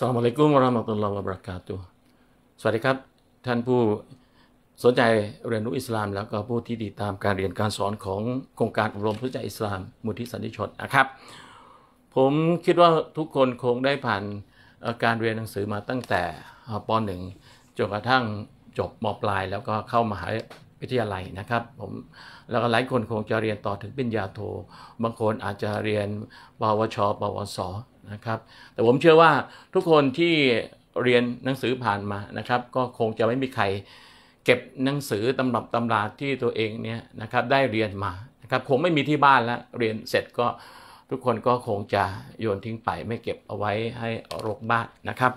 สวัสดีครับ ท่านผู้สนใจเรียนรู้อิสลามแล้วก็ผู้ที่ติดตามการเรียนการสอนของโครงการอบรมผู้ใจอิสลาม มุทิสันติชนนะครับ ผมคิดว่าทุกคนคงได้ผ่านการเรียนหนังสือมาตั้งแต่ป .1 จนกระทั่งจบมปลาย แล้วก็เข้ามหาวิทยาลัยนะครับผมแล้วก็หลายคนคงจะเรียนต่อถึงปริญญาโท บางคนอาจจะเรียนปวชปวสนะครับแต่ผมเชื่อว่าทุกคนที่เรียนหนังสือผ่านมานะครับก็คงจะไม่มีใครเก็บหนังสือตำรับตำราที่ตัวเองเนี่ยนะครับได้เรียนมานะครับคงไม่มีที่บ้านแล้ว เรียนเสร็จก็ทุกคนก็คงจะโยนทิ้งไป ไม่เก็บเอาไว้ให้รกบ้านนะครับ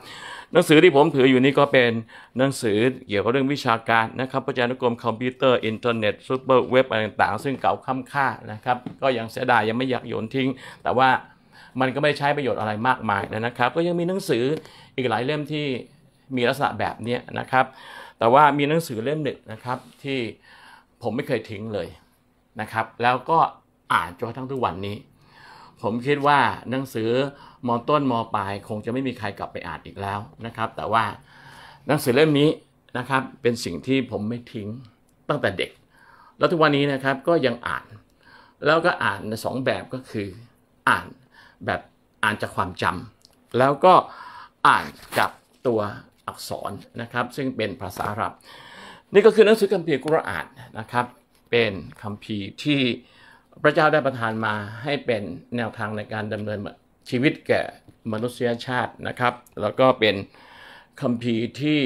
หนังสือที่ผมถืออยู่นี้ก็เป็นหนังสือ เกี่ยวกับเรื่องวิชาการนะครับพจานุกรมคอมพิวเตอร์อินเทอร์เน็ตซูเปอร์เว็บอะไรต่างๆ ซึ่งเก่าค้ำค่านะครับก็ยังเสียดายยังไม่อยากโยนทิ้ง แต่ว่ามันก็ไม่ใช้ประโยชน์อะไรมากมายนะครับ ก็ยังมีหนังสืออีกหลายเล่มที่มีลักษณะแบบนี้นะครับ แต่ว่ามีหนังสือเล่มหนึ่งนะครับที่ผมไม่เคยทิ้งเลยนะครับ แล้วก็อ่านจนกระทั่งทุกวันนี้ ผมคิดว่าหนังสือมอต้นมอปลายคงจะไม่มีใครกลับไปอ่านอีกแล้วนะครับ แต่ว่าหนังสือเล่มนี้นะครับ เป็นสิ่งที่ผมไม่ทิ้งตั้งแต่เด็ก แล้วทุกวันนี้นะครับก็ยังอ่าน แล้วก็อ่านในสองแบบก็คืออ่านแบบอ่านจากความจำ แล้วก็อ่านกับตัวอักษรนะครับ ซึ่งเป็นภาษาอาหรับ นี่ก็คือหนังสือคัมภีร์กุรอานนะครับ เป็นคัมภีร์ที่พระเจ้าได้ประทานมาให้เป็นแนวทางในการดำเนินชีวิตแก่มนุษยชาตินะครับ แล้วก็เป็นคัมภีร์ที่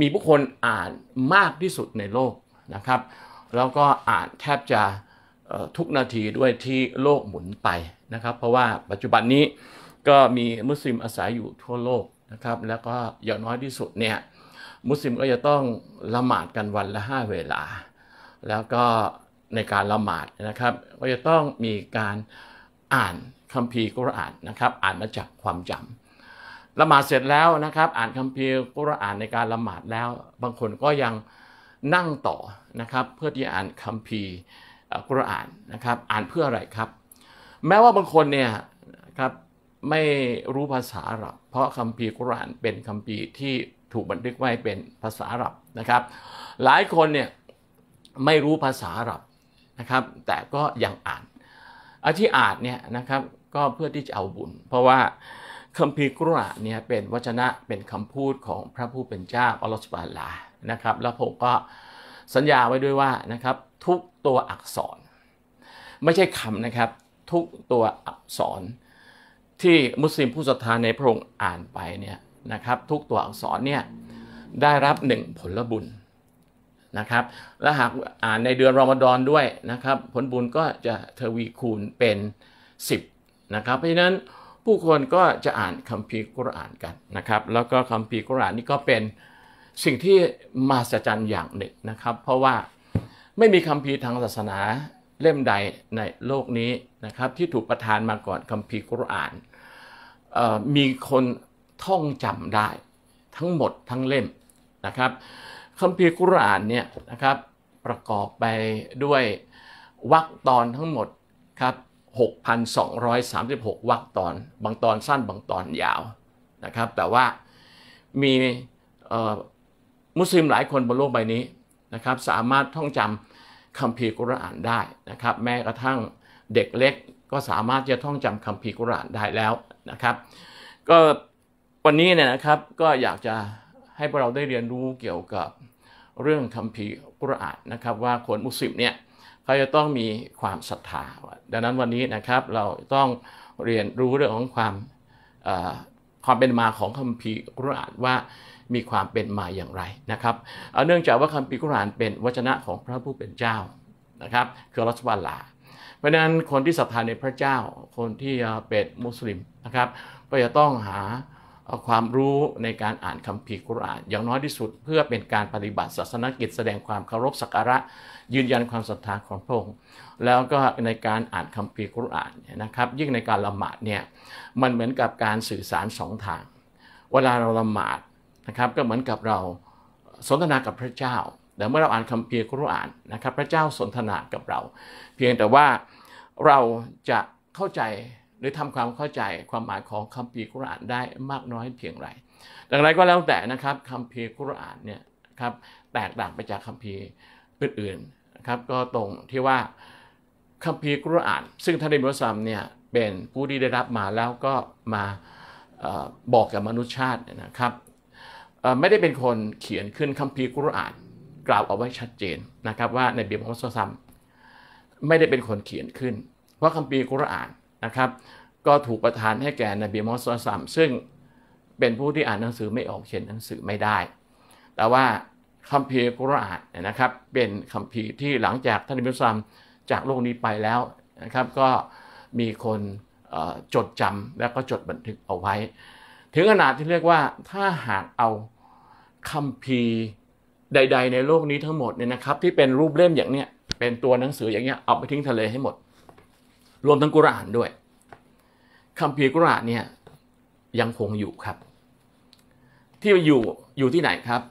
มีผู้คนอ่านมากที่สุดในโลกนะครับ แล้วก็อ่านแทบจะทุกนาทีด้วยที่โลกหมุนไปนะครับ เพราะว่าปัจจุบันนี้ก็มีมุสลิมอาศัยอยู่ทั่วโลกนะครับแล้วก็ อย่าง น้อยที่สุดเนี่ยมุสลิมก็จะต้องละหมาดกันวันละห้าเวลา แล้วก็ในการ ละหมาดนะครับ ก็จะต้องมีการอ่านคัมภีร์กุรอานนะครับอ่านมาจากความจำละหมาดเสร็จแล้วนะครับ อ่านคัมภีร์กุรอานในการละหมาดแล้ว บางคนก็ยังนั่งต่อนะครับ เพื่อที่อ่านคัมภีร์อัลกุรอานนะครับ อ่านเพื่ออะไรครับ แม้ว่าบางคนเนี่ยครับไม่รู้ภาษาอาหรับ เพราะคัมภีร์กุรอานเป็นคัมภีร์ที่ถูกบันทึกไว้เป็นภาษาอาหรับนะครับ หลายคนเนี่ยไม่รู้ภาษาอาหรับนะครับ แต่ก็ยังอ่านอาที่อ่านเนี่ยนะครับก็เพื่อที่จะเอาบุญ เพราะว่าคัมภีร์กุรอานเนี่ยเป็นวจนะ เป็นคำพูดของพระผู้เป็นเจ้าอัลลอฮฺสุบานลานะครับ แล้วผมก็สัญญาไว้ด้วยว่านะครับทุกตัวอักษร ไม่ใช่คำนะครับทุกตัวอักษร ที่มุสลิมผู้ศรัทธาในพระองค์อ่านไปเนี่ยนะครับทุกตัวอักษรเนี่ยได้รับหนึ่งผลบุญนะครับและหากอ่านในเดือนรอมฎอนด้วยนะครับผลบุญก็จะทวีคูณเป็น 10นะครับเพราะฉะนั้นผู้คนก็จะอ่านคัมภีร์กุรอานกันนะครับแล้วก็คัมภีร์กุรอานนี่ก็เป็นสิ่งที่มาสจรรย์อย่างหนึ่งนะครับเพราะว่าไม่มีคัมภีร์ทางศาสนาเล่มใดในโลกนี้นะครับที่ถูกประทานมาก่อนคัมภีร์กุรอานมีคนท่องจำได้ทั้งหมดทั้งเล่มนะครับ คัมภีร์กุรอานเนี่ยนะครับประกอบไปด้วยวรรคตอนทั้งหมดครับ6,236วรรคตอนบางตอนสั้นบางตอนยาวนะครับแต่ว่ามีมุสลิมหลายคนบนโลกใบนี้นะครับ สามารถท่องจำคัมภีร์กุรอานได้นะครับ แม้กระทั่งเด็กเล็กก็สามารถจะท่องจำคัมภีร์กุรอานได้แล้วนะครับก็วันนี้เนี่ยนะครับก็อยากจะให้พวกเราได้เรียนรู้เกี่ยวกับเรื่องคัมภีร์กุรอานนะครับ ว่าคนมุสลิมเนี่ยเขาจะต้องมีความศรัทธาดังนั้นวันนี้นะครับ เราต้องเรียนรู้เรื่องของความความเป็นมาของคัมภีร์กุรอานว่ามีความเป็นมาอย่างไรนะครับเนื่องจากว่าคำปีกุรานเป็นวจนะของพระผู้เป็นเจ้า นะครับคือรัสวาลาเพราะนั้นคนที่ศรัทธาในพระเจ้าคนที่เป็นมุสลิมนะครับก็จะต้องหาความรู้ในการอ่านคัมภีร์กุรอาน อย่างน้อยที่สุดเพื่อเป็นการปฏิบัติ ศาสนกิจแสดงความเคารพสักการะ ยืนยันความศรัทธาของพระองค์แล้วก็ในการอ่านคัมภีร์กุรอานนะครับยิ่งในการละหมาดเนี่ยมันเหมือนกับการสื่อสารสองทาง เวลาเราละหมาดนะครับก็เหมือนกับเราสนทนากับพระเจ้า แต่เมื่อเราอ่านคัมภีร์คุรอานนะครับ พระเจ้าสนทนากับเรา เพียงแต่ว่าเราจะเข้าใจหรือทำความเข้าใจความหมายของคัมภีร์คุรอานได้มากน้อย เพียงไรอย่างไรก็แล้วแต่นะครับคัมภีร์คุรอานเนี่ยครับแตกต่างไปจากคัมภีร์อื่นๆนะครับ ก็ตรงที่ว่าคัมภีร์กุรอาน ซึ่งท่านอิบราฮิมเนี่ยเป็นผู้ที่ได้รับมาแล้วก็มาบอกกับมนุษยชาตินะครับไม่ได้เป็นคนเขียนขึ้นคัมภีร์กุรอานกล่าวเอาไว้ชัดเจนนะครับว่าในเบียมของซซัมไม่ได้เป็นคนเขียนขึ้นเพราะคัมภีร์กุรอานนะครับก็ถูกประทานให้แก่นบีมอสซัมซึ่งเป็นผู้ที่อ่านหนังสือไม่ออกเขียนหนังสือไม่ได้ แต่ว่าคัมภีร์กุรอานนะครับเป็นคัมภีร์ที่หลังจากท่านนบีซัมจากโลกนี้ไปแล้วนะครับ ก็มีคนจดจำและก็จดบันทึกเอาไว้ ถึงขนาดที่เรียกว่าถ้าหากเอาคัมภีร์ใดๆในโลกนี้ทั้งหมดเนี่ยนะครับที่เป็นรูปเล่มอย่างเนี้ยเป็นตัวหนังสืออย่างเนี้ยเอาไปทิ้งทะเลให้หมด รวมทั้งกุรานด้วยคัมภีร์กุรานเนี่ยยังคงอยู่ครับ ที่อยู่อยู่ที่ไหนครับ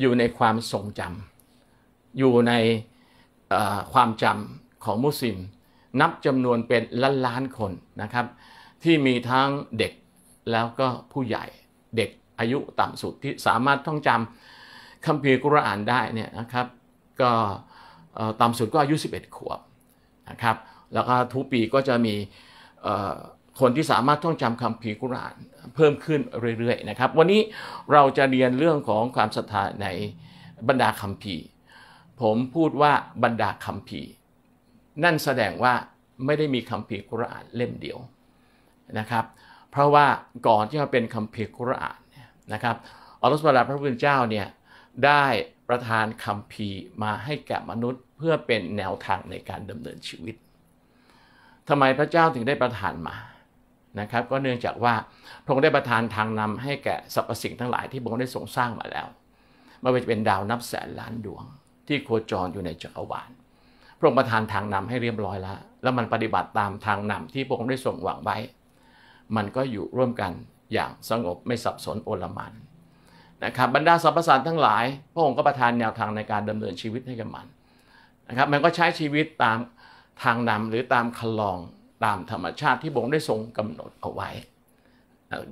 อยู่ในความทรงจำ อยู่ในความจำของมุสลิมนับจำนวนเป็นล้านล้านคนนะครับ ที่มีทั้งเด็กแล้วก็ผู้ใหญ่เด็กอายุต่ำสุดที่สามารถท่องจำคัมภีร์กุรอานได้เนี่ยนะครับก็ต่ำสุดก็อายุ11ขวบนะครับแล้วก็ทุกปีก็จะมีคนที่สามารถท่องจำคัมภีร์กุรอานเพิ่มขึ้นเรื่อยๆนะครับวันนี้เราจะเรียนเรื่องของความศรัทธาในบรรดาคัมภีร์ผมพูดว่าบรรดาคัมภีร์นั่นแสดงว่าไม่ได้มีคัมภีร์กุรอานเล่มเดียวนะครับเพราะว่าก่อนที่จะเป็นคัมภีร์กุรอานนะครับอัลลอฮฺสุบะลาพระผู้เป็นเจ้าเนี่ยได้ประทานคำพีมาให้แก่มนุษย์เพื่อเป็นแนวทางในการดำเนินชีวิต ทำไมพระเจ้าถึงได้ประทานมา นะครับ ก็เนื่องจากว่าพระองค์ได้ประทานทางนำให้แก่สรรพสิ่งทั้งหลายที่พระองค์ได้ทรงสร้างมาแล้วไม่ว่าจะเป็นดาวนับแสนล้านดวง ที่โคจรอยู่ในจักรวาล พระองค์ประทานทางนำให้เรียบร้อยแล้ว แล้วมันปฏิบัติตามทางนำที่พระองค์ได้ทรงหวังไว้ มันก็อยู่ร่วมกันอย่างสงบไม่สับสนโอลมันนะครับบรรดาสรรพสัตว์ทั้งหลาย พระองค์ก็ประทานแนวทางในการดำเนินชีวิตให้กับมันนะครับมันก็ใช้ชีวิตตามทางนำหรือตามคลองตามธรรมชาติที่บงได้ทรงกำหนดเอาไว้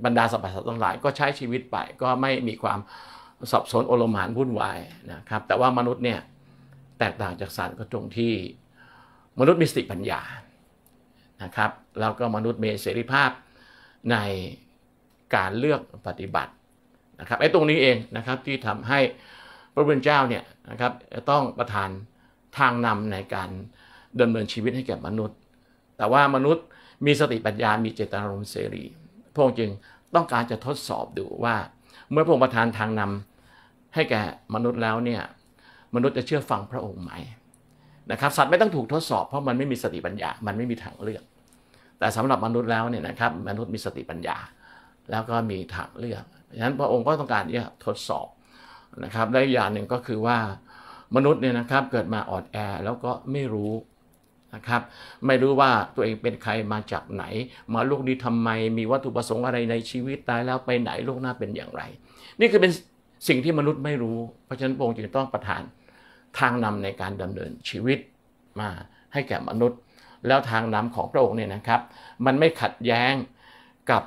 บรรดาสรรพสัตว์ทั้งหลาย ก็ใช้ชีวิตไปก็ไม่มีความสับสนโอลมัานวุ่นวายนะครับแต่ว่ามนุษย์เนี่ยแตกต่างจากสัตว์ก็ตรงที่มนุษย์มีสติปัญญานะครับแล้วก็มนุษย์มีเสรีภาพในการเลือกปฏิบัตินะครับไอ้ตรงนี้เองนะครับที่ทำให้พระบุญเจ้าเนี่ยนะครับต้องประทานทางนำในการดำเนินชีวิตให้แก่มนุษย์ แต่ว่ามนุษย์มีสติปัญญา มีเจตนารมณ์เสรี พระองค์จึงต้องการจะทดสอบดูว่าเมื่อพระองค์ประทานทางนำให้แก่มนุษย์แล้วเนี่ยมนุษย์จะเชื่อฟังพระองค์ไหมนะครับสัตว์ไม่ต้องถูกทดสอบเพราะมันไม่มีสติปัญญา มันไม่มีทางเลือก แต่สำหรับมนุษย์แล้วเนี่ยนะครับมนุษย์มีสติปัญญาแล้วก็มีทางเลือกฉะนั้นพระองค์ก็ต้องการที่จะทดสอบนะครับและอย่างหนึ่งก็คือว่ามนุษย์เนี่ยนะครับเกิดมาออดแอแล้วก็ไม่รู้นะครับ ไม่รู้ว่าตัวเองเป็นใครมาจากไหน มาลูกนี้ทำไม มีวัตถุประสงค์อะไรในชีวิตตายแล้วไปไหนโลกหน้าเป็นอย่างไร นี่คือเป็นสิ่งที่มนุษย์ไม่รู้ เพราะฉะนั้นพระองค์จึงต้องประทานทางนำในการดำเนินชีวิตมาให้แก่มนุษย์ แล้วทางนำของพระองค์เนี่ยนะครับ มันไม่ขัดแย้งกับ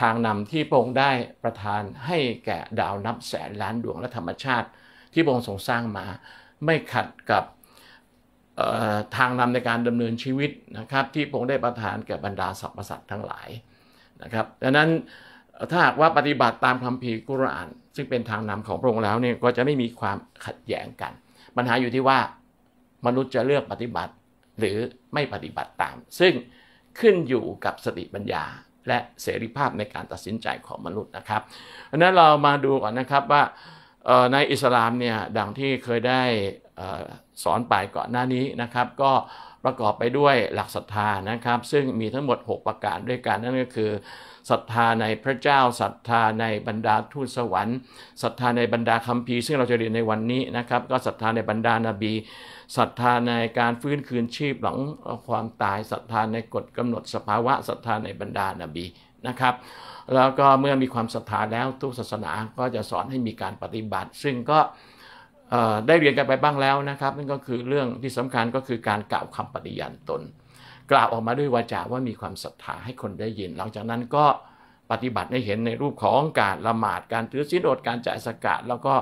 ทางนำที่พระองค์ได้ประทานให้แก่ดาวนับแสนล้านดวงและธรรมชาติ ที่พระองค์ทรงสร้างมา ไม่ขัดกับทางนำในการดำเนินชีวิตนะครับที่พระองค์ได้ประทานแก่บรรดาสรรพสัตว์ทั้งหลายนะครับดังนั้นถ้าหากว่าปฏิบัติตามคำพีกุรอาน ซึ่งเป็นทางนำของพระองค์แล้วเนี่ยก็จะไม่มีความขัดแย้งกันปัญหาอยู่ที่ว่ามนุษย์จะเลือกปฏิบัติหรือไม่ปฏิบัติตาม ซึ่งขึ้นอยู่กับสติปัญญาและเสรีภาพในการตัดสินใจของมนุษย์นะครับอันนั้นเรามาดูก่อนนะครับว่า ในอิสลามเนี่ย ดังที่เคยได้สอนไปก่อนหน้านี้นะครับ ก็ประกอบไปด้วยหลักศรัทธานะครับ ซึ่งมีทั้งหมด 6 ประการด้วยกันนั่นก็คือศรัทธาในพระเจ้าศรัทธาในบรรดาทูตสวรรค์ศรัทธาในบรรดาคัมภีร์ซึ่งเราจะเรียนในวันนี้นะครับ ก็ศรัทธาในบรรดานาบีศรัทธาในการฟื้นคืนชีพหลังความตายศรัทธาในกฎกำหนดสภาวะศรัทธาในบรรดานาบีนะครับแล้วก็เมื่อมีความศรัทธาแล้วทุกศาสนาก็จะสอนให้มีการปฏิบัติ ซึ่งก็ได้เรียนกันไปบ้างแล้วนะครับนั่นก็คือเรื่องที่สำคัญก็คือการกล่าวคำปฏิญาณตนกล่าวออกมาด้วยวาจาว่ามีความศรัทธาให้คนได้ยิน หลังจากนั้นก็ปฏิบัติให้เห็นในรูปของการละหมาด การถือศีลอดการจ่ายสกาดแล้วก็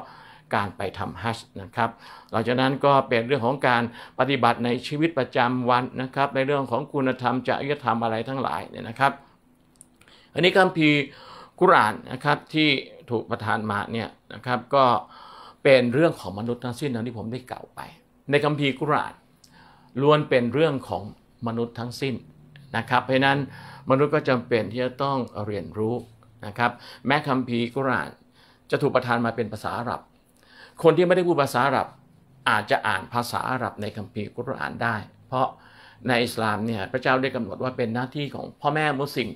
การไปทำฮัจญ์นะครับ หลังจากนั้นก็เป็นเรื่องของการปฏิบัติในชีวิตประจำวันนะครับ ในเรื่องของคุณธรรมจริยธรรมอะไรทั้งหลายเนี่ยนะครับ อันนี้คัมภีร์กุรานนะครับที่ถูกประทานมาเนี่ยนะครับก็เป็นเรื่องของมนุษย์ทั้งสิ้นนะที่ผมได้กล่าวไป ในคัมภีร์กุรานล้วนเป็นเรื่องของมนุษย์ทั้งสิ้นนะครับเพราะนั้นมนุษย์ก็จำเป็นที่จะต้องเรียนรู้นะครับแม้คัมภีร์กุรานจะถูกประทานมาเป็นภาษาอาหรับ คนที่ไม่ได้พูดภาษาอาหรับอาจจะอ่านภาษาอาหรับในคัมภีร์กุรานได้ เพราะในอิสลามเนี่ยพระเจ้าได้กำหนดว่าเป็นหน้าที่ของพ่อแม่มุสลิม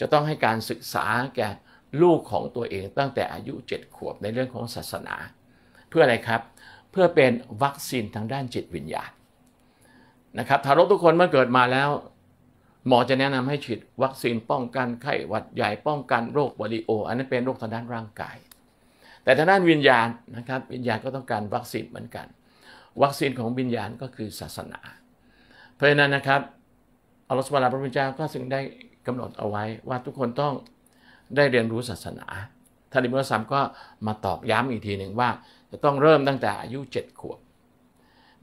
จะต้องให้การศึกษาแก่ลูกของตัวเองตั้งแต่อายุ 7 ขวบในเรื่องของศาสนา เพื่ออะไรครับ เพื่อเป็นวัคซีนทางด้านจิตวิญญาณนะครับทารกทุกคนเมื่อเกิดมาแล้วหมอ จะแนะนำให้ฉีดวัคซีนป้องกันไข้หวัดใหญ่ป้องกันโรคโปลิโอ อันนั้นเป็นโรคทางด้านร่างกาย แต่ทางด้านวิญญาณนะครับ วิญญาณก็ต้องการวัคซีนเหมือนกัน วัคซีนของวิญญาณก็คือศาสนา เพราะฉะนั้นนะครับอัลลอฮฺสุบาพระพุทธเจ้าก็ซึ่งได้กำหนดเอาไว้ว่าทุกคนต้องได้เรียนรู้ศาสนาท่านอิบรุซัมก็มาตอกย้ำอีกทีหนึ่งว่าจะต้องเริ่มตั้งแต่อายุ7ขวบ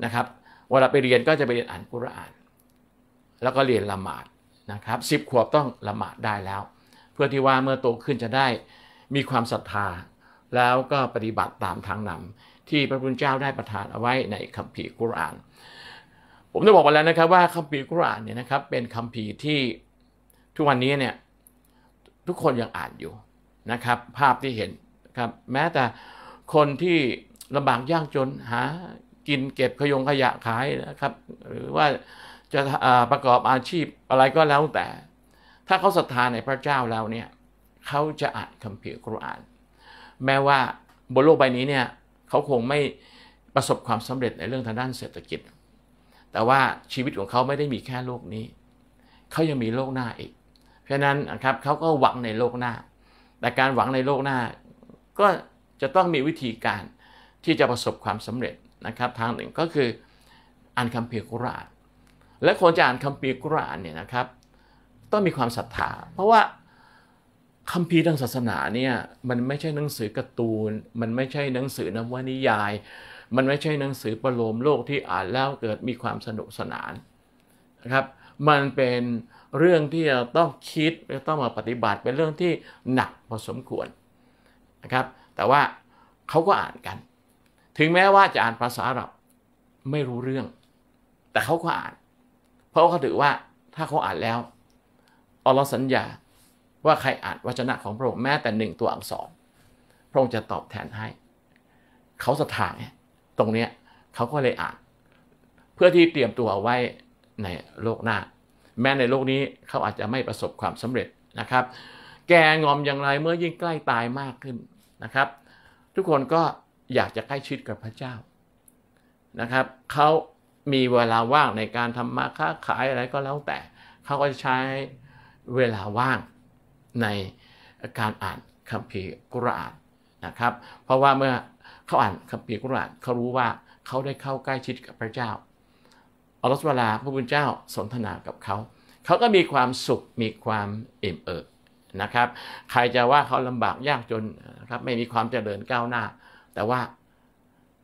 นะครับเวลาไปเรียนก็จะไปเรียนอ่านกุรอาน แล้วก็เรียนละหมาดนะครับสิบขวบต้องละหมาดได้แล้ว เพื่อที่ว่าเมื่อโตขึ้นจะได้มีความศรัทธา แล้วก็ปฏิบัติตามทางนำที่พระพุทธเจ้าได้ประทานเอาไว้ในคัมภีร์กุรอาน ผมได้บอกไปแล้วนะครับว่าคัมภีร์กุรอานเนี่ยนะครับ เป็นคัมภีร์ที่ทุกวันนี้เนี่ยทุกคนยังอ่านอยู่นะครับ ภาพที่เห็นครับแม้แต่คนที่ลำบากยากจนหากินเก็บขยงขยะขายนะครับ หรือว่าจะประกอบอาชีพอะไรก็แล้วแต่ ถ้าเขาศรัทธาในพระเจ้าแล้วเนี่ยเขาจะอ่านคัมภีร์กุรอาน แม้ว่าบนโลกใบนี้เนี่ยเขาคงไม่ประสบความสำเร็จในเรื่องทางด้านเศรษฐกิจ แต่ว่าชีวิตของเขาไม่ได้มีแค่โลกนี้ เขายังมีโลกหน้าอีก เพราะนั้นครับเขาก็หวังในโลกหน้า แต่การหวังในโลกหน้า ก็จะต้องมีวิธีการที่จะประสบความสำเร็จนะครับทางหนึ่งก็คืออ่านคัมภีร์กุรานและคนจะอ่านคัมภีร์กุรานเนี่ยนะครับต้องมีความศรัทธา เพราะว่าคัมภีร์ทางศาสนาเนี่ยมันไม่ใช่หนังสือการ์ตูนมันไม่ใช่หนังสือนวนิยายมันไม่ใช่หนังสือประโลมโลกที่อ่านแล้วเกิดมีความสนุกสนานนะครับมันเป็นเรื่องที่เราต้องคิดและต้องมาปฏิบัติเป็นเรื่องที่หนักพอสมควรนะครับแต่ว่าเขาก็อ่านกันถึงแม้ว่าจะอ่านภาษาอาหรับไม่รู้เรื่อง แต่เขาก็อ่าน เพราะเขาถือว่าถ้าเขาอ่านแล้วอัลลอฮ์สัญญาว่าใครอ่านวจนะของพระองค์แม้ แต่หนึ่ง ตัวอักษรพระองค์จะตอบแทนให้ เขาสถาทธงตรงเนี้ยเขาก็เลยอ่านเพื่อที่เตรียมตัวไว้ในโลกหน้า แม้ในโลกนี้เขาอาจจะไม่ประสบความสำเร็จนะครับ แกงอมอย่างไรเมื่อยิ่งใกล้ตายมากขึ้นนะครับ ทุกคนก็อยากจะใกล้ชิดกับพระเจ้านะครับเขามีเวลาว่างในการทำมาค้าขายอะไรก็แล้วแต่ เขาก็ใช้เวลาว่างในการอ่านคัมภีร์กุรอานนะครับ เพราะว่าเมื่อเขาอ่านคัมภีร์กุรอานเขารู้ว่าเขาได้เข้าใกล้ชิดกับพระเจ้า อัลลอฮฺเวลาพระบุญเจ้าสนทนากับเขา เขาก็มีความสุขมีความเอิ่มเอิบนะครับ ใครจะว่าเขาลำบากยากจนนะครับไม่มีความเจริญก้าวหน้าแต่ว่า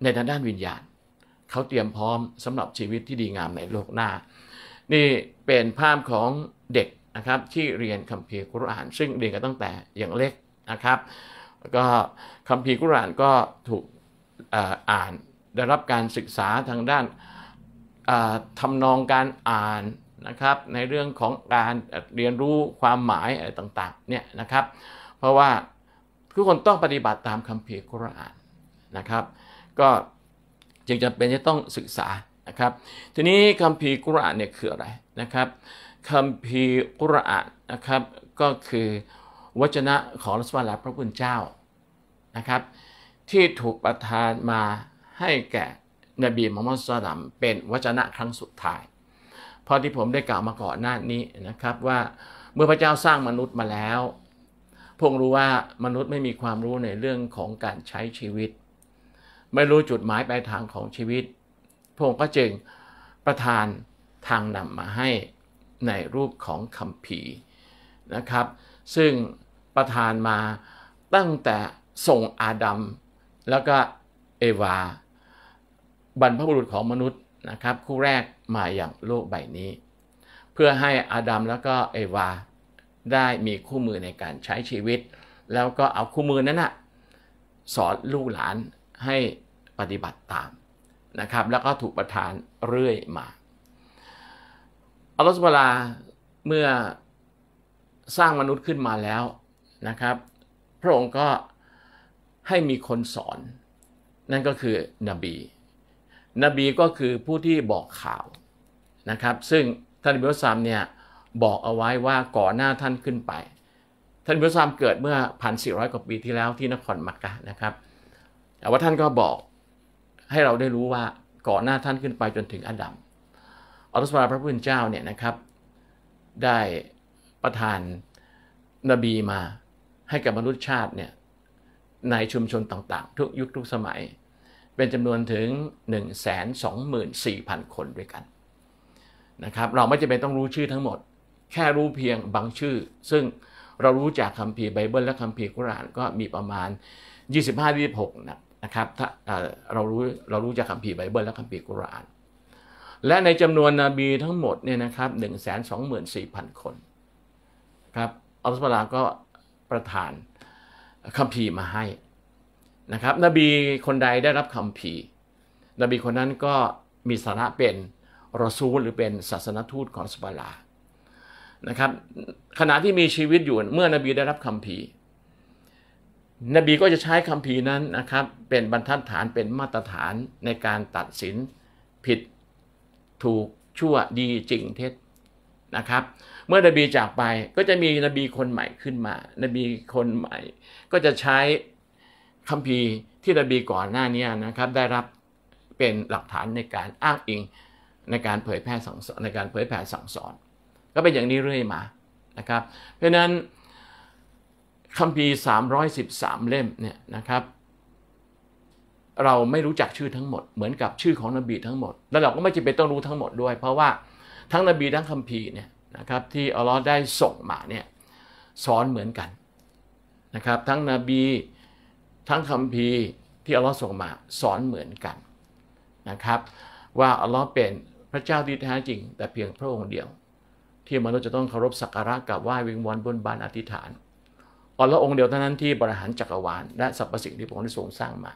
ในทางด้านวิญญาณ เขาเตรียมพร้อมสำหรับชีวิตที่ดีงามในโลกหน้า นี่เป็นภาพของเด็กนะครับที่เรียนคัมภีร์กุรอาน ซึ่งเรียนกันตั้งแต่อย่างเล็กนะครับ ก็คัมภีร์กุรอานก็ถูกอ่านได้รับการศึกษาทางด้านทำนองการอ่านนะครับในเรื่องของการเรียนรู้ความหมายอะไรต่างๆเนี่ยนะครับ เพราะว่าทุกคนต้องปฏิบัติตามคัมภีร์กุรอานนะครับก็จึงจำเป็นจะต้องศึกษานะครับทีนี้คัมภีร์กุรอานเนี่ยคืออะไรนะครับคัมภีร์กุรอานนะครับก็คือวจนะของรัสวาลาพระพุทธเจ้านะครับที่ถูกประทานมาให้แก่นบีมุฮัมมัดสุลตัมเป็นวจนะครั้งสุดท้ายพอที่ผมได้กล่าวมาก่อนหน้านี้นะครับว่าเมื่อพระเจ้าสร้างมนุษย์มาแล้วพงรู้ว่ามนุษย์ไม่มีความรู้ในเรื่องของการใช้ชีวิตไม่รู้จุดหมายปลายทางของชีวิตพระองค์ก็จึงประทานทางนำมาให้ในรูปของคำผีนะครับ ซึ่งประทานมาตั้งแต่ส่งอาดัมแล้วก็ เอวา บรรพบุรุษของมนุษย์นะครับ คู่แรกมาอย่างโลกใบนี้ เพื่อให้อาดัมแล้วก็เอวา ได้มีคู่มือในการใช้ชีวิต แล้วก็เอาคู่มือนั้นนะสอนลูกหลานให้ปฏิบัติตามนะครับแล้วก็ถูกประทานเรื่อยมาอัลลอฮฺสุบลาเมื่อสร้างมนุษย์ขึ้นมาแล้วนะครับ พระองค์ก็ให้มีคนสอน นั่นก็คือนบี นบีก็คือผู้ที่บอกข่าวนะครับซึ่งท่านบิลซามเนี่ย บอกเอาไว้ว่าก่อนหน้าท่านขึ้นไปท่านบิลซามเกิดเมื่อ 1,400กว่าปีที่แล้วที่นครมักกะนะครับแต่ว่าท่านก็บอกให้เราได้รู้ว่าก่อนหน้าท่านขึ้นไปจนถึงอดัม อัลลอฮฺสุบานพระผู้เป็นเจ้าเนี่ยนะครับ ได้ประทานนบีมาให้กับมนุษยชาติเนี่ยในชุมชนต่างๆ ทุกยุคทุกสมัย เป็นจำนวนถึง 124,000 คนด้วยกันนะครับเราไม่จำเป็นต้องรู้ชื่อทั้งหมด แค่รู้เพียงบางชื่อ ซึ่งเรารู้จากคัมภีร์ไบเบิลและคัมภีร์กุรานก็มีประมาณ 25-26นะนะครับถ้าเรารู้เรารู้จากคัมภีร์ไบเบิลและคัมภีร์กุรอานและในจำนวนนบีทั้งหมดเนี่ยนะครับหนึ่งแสนสองหมื่นสี่พันคนครับอัลลอฮฺสุลาก็ประทานคัมภีร์มาให้นะครับนบีคนใดได้รับคัมภีร์ นบีคนนั้นก็มีสถานะเป็นรอซูลหรือเป็นศาสนทูตของสุบลานะครับขณะที่มีชีวิตอยู่เมื่อนบีได้รับคัมภีร์นบีก็จะใช้คำพีนั้นนะครับ เป็นบรรทัดฐานเป็นมาตรฐานในการตัดสินผิด ถูกชั่วดีจริงเท็จนะครับ เมื่อนบีจากไปก็จะมีนบีคนใหม่ขึ้นมานบีคนใหม่ก็จะใช้คำพีที่นบีก่อนหน้านี้นะครับได้รับเป็นหลักฐานในการอ้างอิงในการเผยแพร่สั่งสอนในการเผยแพร่สั่งสอนก็เป็นอย่างนี้เรื่อยมานะครับ เพราะนั้นคัมภีร์313 เล่มเนี่ยนะครับ เราไม่รู้จักชื่อทั้งหมด เหมือนกับชื่อของนบีทั้งหมดแล้วเราก็ไม่จำเป็นต้องรู้ทั้งหมดด้วย เพราะว่าทั้งนบีทั้งคัมภีร์เนี่ยนะครับที่อัลลอฮ์ได้ส่งมาเนี่ยสอนเหมือนกันนะครับ ทั้งนบีทั้งคัมภีร์ที่อัลลอฮ์ส่งมา สอนเหมือนกันนะครับ ว่าอัลลอฮ์เป็นพระเจ้าที่แท้จริง แต่เพียงพระองค์เดียว ที่มนุษย์จะต้องเคารพสักการะกับไหว้วิงวอนบนบานอธิษฐานอัลลอฮ์องเดียวเท่านั้นที่บริหารจักรวาลและสรรพสิ่งที่พระองค์ได้ทรงสร้างมา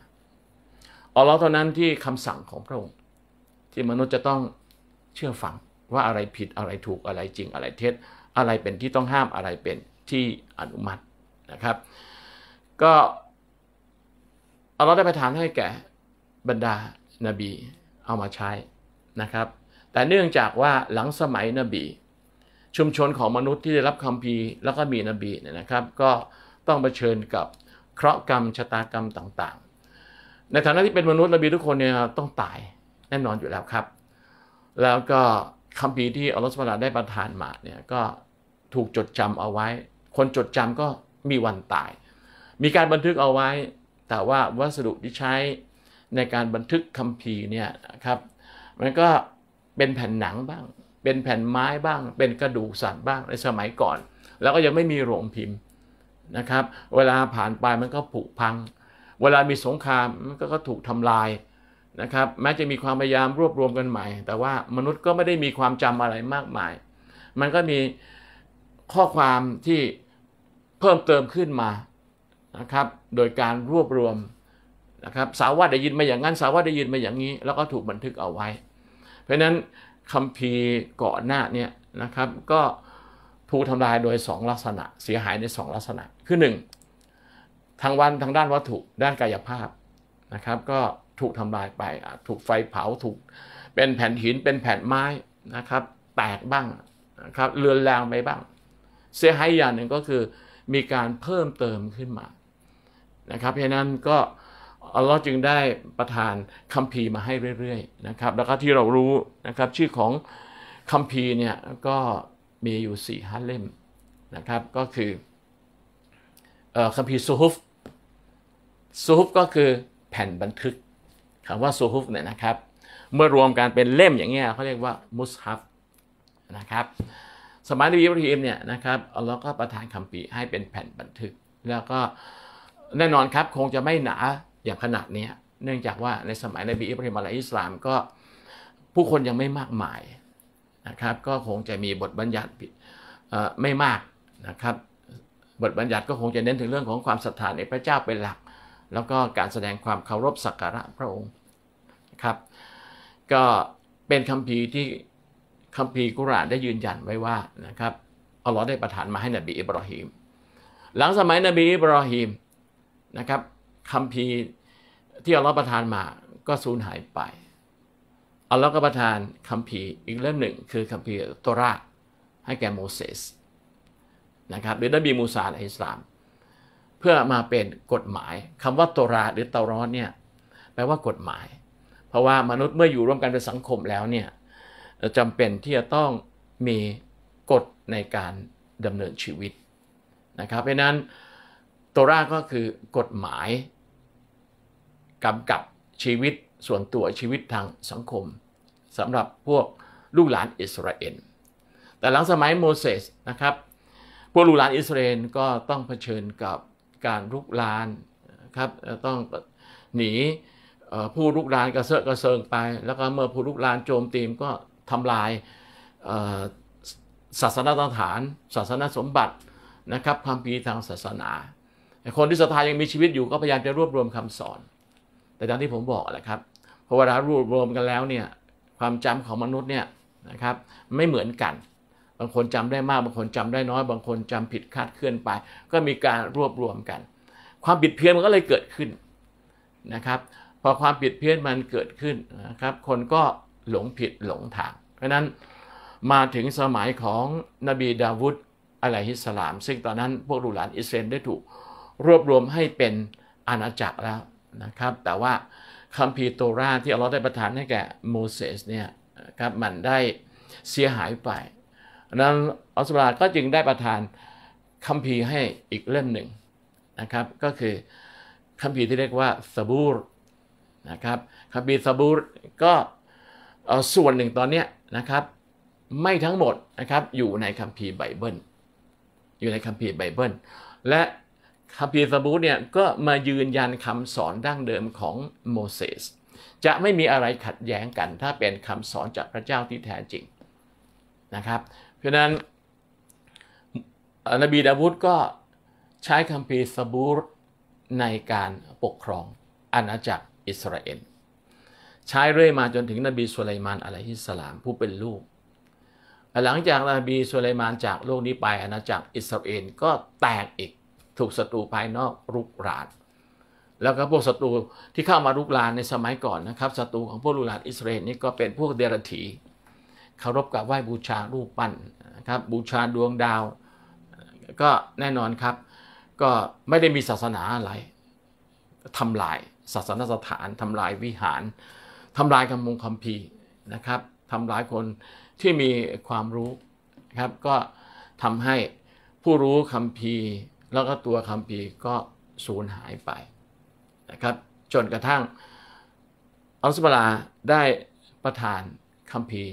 อัลลอฮ์เท่านั้นที่คำสั่งของพระองค์ ที่มนุษย์จะต้องเชื่อฟังว่าอะไรผิดอะไรถูกอะไรจริงอะไรเท็จอะไรเป็นที่ต้องห้ามอะไรเป็นที่อนุมัตินะครับก็อัลลอฮ์ได้ประทานให้แก่บรรดานาบีเอามาใช้นะครับ แต่เนื่องจากว่าหลังสมัยนบีชุมชนของมนุษย์ที่ได้รับคำพีแล้วก็มีนบีเนี่ยนะครับ ก็ต้องเผชิญกับเคราะห์กรรมชะตากรรมต่างๆ ในฐานะที่เป็นมนุษย์นบีทุกคนเนี่ยต้องตายแน่นอนอยู่แล้วครับ แล้วก็คำพีที่อัลลอฮฺสุบฮได้ประทานมาเนี่ยก็ถูกจดจำเอาไว้ คนจดจำก็มีวันตาย มีการบันทึกเอาไว้ แต่ว่าวัสดุที่ใช้ในการบันทึกคำพีเนี่ยนะครับมันก็เป็นแผ่นหนังบ้างเป็นแผ่นไม้บ้าง เป็นกระดูกสัตว์บ้างในสมัยก่อน แล้วก็ยังไม่มีโรงพิมพ์นะครับ เวลาผ่านไปมันก็ผุพัง เวลามีสงครามมันก็ถูกทำลายนะครับแม้จะมีความพยายามรวบรวมกันใหม่ แต่ว่ามนุษย์ก็ไม่ได้มีความจำอะไรมากมาย มันก็มีข้อความที่เพิ่มเติมขึ้นมานะครับโดยการรวบรวมนะครับสาวว่าได้ยินมาอย่างนั้นสาวว่าได้ยินมาอย่างนี้ แล้วก็ถูกบันทึกเอาไว้ เพราะฉะนั้นคัมภีร์ก่อนหน้าเนี่ยนะครับก็ถูกทำลายโดย 2 ลักษณะเสียหายใน 2 ลักษณะคือ 1 ทางวันทางด้านวัตถุด้านกายภาพนะครับ ก็ถูกทำลายไปถูกไฟเผาถูกเป็นแผ่นหินเป็นแผ่นไม้นะครับ แตกบ้างนะครับเลือนแรงไปบ้าง เสียหายอย่างหนึ่งก็คือมีการเพิ่มเติมขึ้นมานะครับ เพราะนั้นก็อัลลอฮ์จึงได้ประทานคัมภีร์มาให้เรื่อยๆนะครับแล้วก็ที่เรารู้นะครับ ชื่อของคัมภีร์เนี่ย ก็มีอยู่4ี่ห้าเล่มนะครับก็คือคัมภีร์ซูฮุฟซูฮุฟก็คือแผ่นบันทึกคำว่าซูฮุฟเนี่ยนะครับ เมื่อรวมกันเป็นเล่มอย่างเงี้ยเขาเรียกว่า มุสฮับนะครับ สมัยนบีอิบราฮิมเนี่ยนะครับอัลลอฮ์ก็ประทานคัมภีร์ให้เป็นแผ่นบันทึกแล้วก็แน่นอนครับคงจะไม่หนาอย่างขนาดนี้เนื่องจากว่าในสมัยนบีอิบราฮิมอะลัยอิสลามก็ผู้คนยังไม่มากมายนะครับ ก็คงจะมีบทบัญญัติไม่มากนะครับ บทบัญญัติก็คงจะเน้นถึงเรื่องของความศรัทธาในพระเจ้าเป็นหลัก แล้วก็การแสดงความเคารพสักการะพระองค์ครับ ก็เป็นคำพีที่คำพีกุรานได้ยืนยันไว้ว่านะครับอัลลอฮ์ได้ประทานมาให้นบีอิบราฮิมหลังสมัยนบีอิบราฮิมนะครับคำพีที่อัลลอฮ์ประทานมาก็สูญหายไปอัลลอฮ์ก็ประทานคำพีอีกเล่มหนึ่งคือคำพีตระให้แก่โมเสสนะครับหรือนบีมูซาอิสลาม เพื่อมาเป็นกฎหมายคำว่าตระหรือเตารอนเนี่ยแปลว่ากฎหมาย เพราะว่ามนุษย์เมื่ออยู่ร่วมกันเป็นสังคมแล้วเนี่ยจำเป็นที่จะต้องมีกฎในการดำเนินชีวิตนะครับเพราะนั้นตระก็คือกฎหมายกำกับชีวิตส่วนตัวชีวิตทางสังคมสำหรับพวกลูกหลานอิสราเอลแต่หลังสมัยโมเสสนะครับพวกลูกหลานอิสราเอลก็ต้องเผชิญกับการลุกลานครับต้องหนีผู้ลุกลานกระเซาะกระเซิงไป แล้วก็เมื่อผู้ลุกลานโจมตีมก็ทำลายศาสนาฐานศาสนาสมบัตินะครับความพีทางศาสนาคนที่ศรัทธายังมีชีวิตอยู่ ก็พยายามจะรวบรวมคำสอนแต่ตามที่ผมบอกแหละครับพอเวลารวบรวมกันแล้วเนี่ยความจำของมนุษย์เนี่ยนะครับไม่เหมือนกัน บางคนจำได้มากบางคนจำได้น้อย บางคนจำผิดคาดเคลื่อนไป ก็มีการรวบรวมกัน ความบิดเพี้ยนมันก็เลยเกิดขึ้นนะครับ พอความผิดเพี้ยนมันเกิดขึ้นนะครับ คนก็หลงผิดหลงทาง เพราะนั้นมาถึงสมัยของนบีดาวุฒอะไรฮิสลาม ซึ่งตอนนั้นพวกลูกหลานอิสเซนได้ถูกรวบรวมให้เป็นอาณาจักรแล้วนะครับแต่ว่าคัมภีร์โตราที่อัลลอฮ์ได้ประทานให้แก่โมเสสเนี่ยครับมันได้เสียหายไปนั้นอัลสลาก็จึงได้ประทานคัมภีร์ให้อีกเล่มหนึ่งนะครับก็คือคัมภีร์ที่เรียกว่าสบูรนะครับคัมภีร์สบูรก็ส่วนหนึ่งตอนนี้นะครับไม่ทั้งหมดนะครับอยู่ในคัมภีร์ไบเบิลอยู่ในคัมภีร์ไบเบิลและคาปีร์สบูธเนี่ย ก็มายืนยันคำสอนดั้งเดิมของโมเสสจะไม่มีอะไรขัดแย้งกันถ้าเป็นคำสอนจากพระเจ้าที่แท้จริงนะครับเพราะนั้นนบีดาวุธก็ใช้คำพีร์สบูธในการปกครองอาณาจักรอิสราเอลใช้เรื่อยมาจนถึงนบีสุไลมานอะลัยฮิสลาม ผู้เป็นลูก หลังจากนบีสุไลมานจากโลกนี้ไป อาณาจักรอิสราเอลก็แตกอีกถูกศัตรูภายนอกรุกราน แล้วก็พวกศัตรูที่เข้ามารุกรานในสมัยก่อนนะครับ ศัตรูของพวกลูกหลานอิสราเอลนี่ก็เป็นพวกเดรัจฉีเคารพกับไหว้บูชารูปปั้นนะครับ บูชาดวงดาว ก็แน่นอนครับก็ไม่ได้มีศาสนาอะไรทำลายศาสนสถานทำลายวิหารทำลายคำมงคำมภีนะครับทำลายคนที่มีความรู้ครับก็ทำให้ผู้รู้คำพภีร์แล้วก็ตัวคำพีก็สูญหายไปนะครับจนกระทั่งอัลสบลาได้ประทานคำพี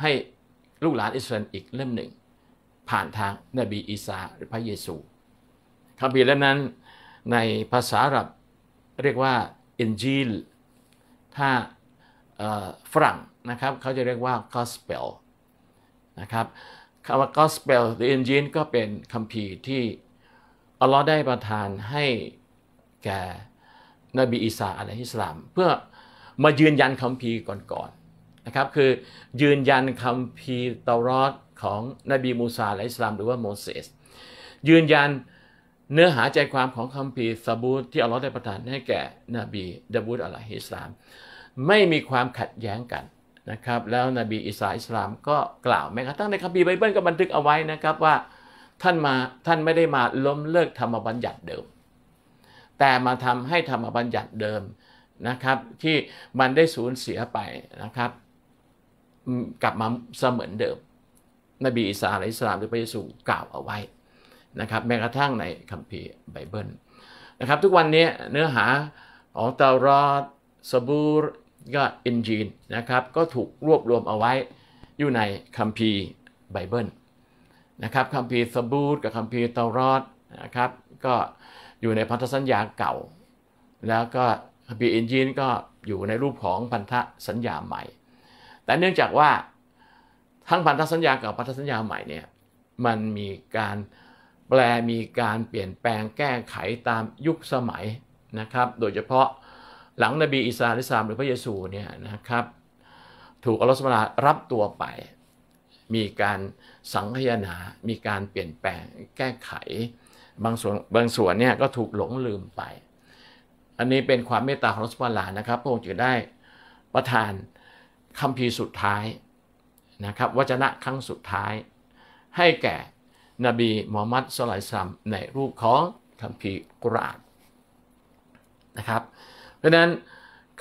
ให้ลูกหลานอิสราเอลอีกเล่มหนึ่ง ผ่านทางนบีอีสาหรือพระเยซูคำพีเล่มนั้นในภาษาอาหรับเรียกว่าอินจีลถ้าฝรั่งนะครับเขาจะเรียกว่ากอสเปลนะครับคำว่ากอสเปลหรืออินจีลก็เป็นคำพีที่อัลลอฮ์ได้ประทานให้แก่นบีอีสาอะลัยฮิสลาม เพื่อมายืนยันคำพีก่อนๆนะครับคือยืนยันคำพีเตารอดของนบีมูซาอะลัยฮิสลามหรือว่าโมเสสยืนยันเนื้อหาใจความของคำพีสบูตที่อัลลอฮ์ได้ประทานให้แก่นบีดาบูตอะลัยฮิสลาม ไม่มีความขัดแย้งกันนะครับแล้วนบีอิสาอิสลามก็กล่าวแม้กระทั่งในคัมภีร์ไบเบิลก็บันทึกเอาไว้นะครับว่าท่านมาท่านไม่ได้มาล้มเลิกธรรมบัญญัติเดิม แต่มาทำให้ธรรมบัญญัติเดิมนะครับที่มันได้สูญเสียไปนะครับกลับมาเสมือนเดิม นบีอิสาอะลิสลามหรือพระเยซูกล่าวเอาไว้นะครับแม้กระทั่งในคัมภีร์ไบเบิลนะครับทุกวันนี้เนื้อหาของเตารอดสบูรก็อินจีนนะครับก็ถูกรวบรวมเอาไว้อยู่ในคัมภีร์ไบเบิลนะครับคัมภีร์สบูตกับคัมภีร์เตารอดนะครับก็อยู่ในพันธสัญญาเก่า แล้วก็คัมภีร์อินจีนก็อยู่ในรูปของพันธสัญญาใหม่ แต่เนื่องจากว่า ทั้งพันธสัญญาเก่าพันธสัญญาใหม่เนี่ยมันมีการแปลมีการเปลี่ยนแปลงแก้ไขตามยุคสมัยนะครับโดยเฉพาะหลังนบีอิสลาม หรือพระเยซูเนี่ยนะครับถูกอัลลอฮฺสุบารับตัวไปมีการสังคยนา มีการเปลี่ยนแปลง แก้ไข บางส่วนบางส่วนเนี่ยก็ถูกหลงลืมไป อันนี้เป็นความเมตตาของรัชบลานะครับ พระองค์จึงได้ประทานคำพีสุดท้ายนะครับ วจนะครั้งสุดท้าย ให้แก่นบีมูฮัมมัดสลายซัมในรูปของคำพีกุรอานนะครับ เพราะนั้น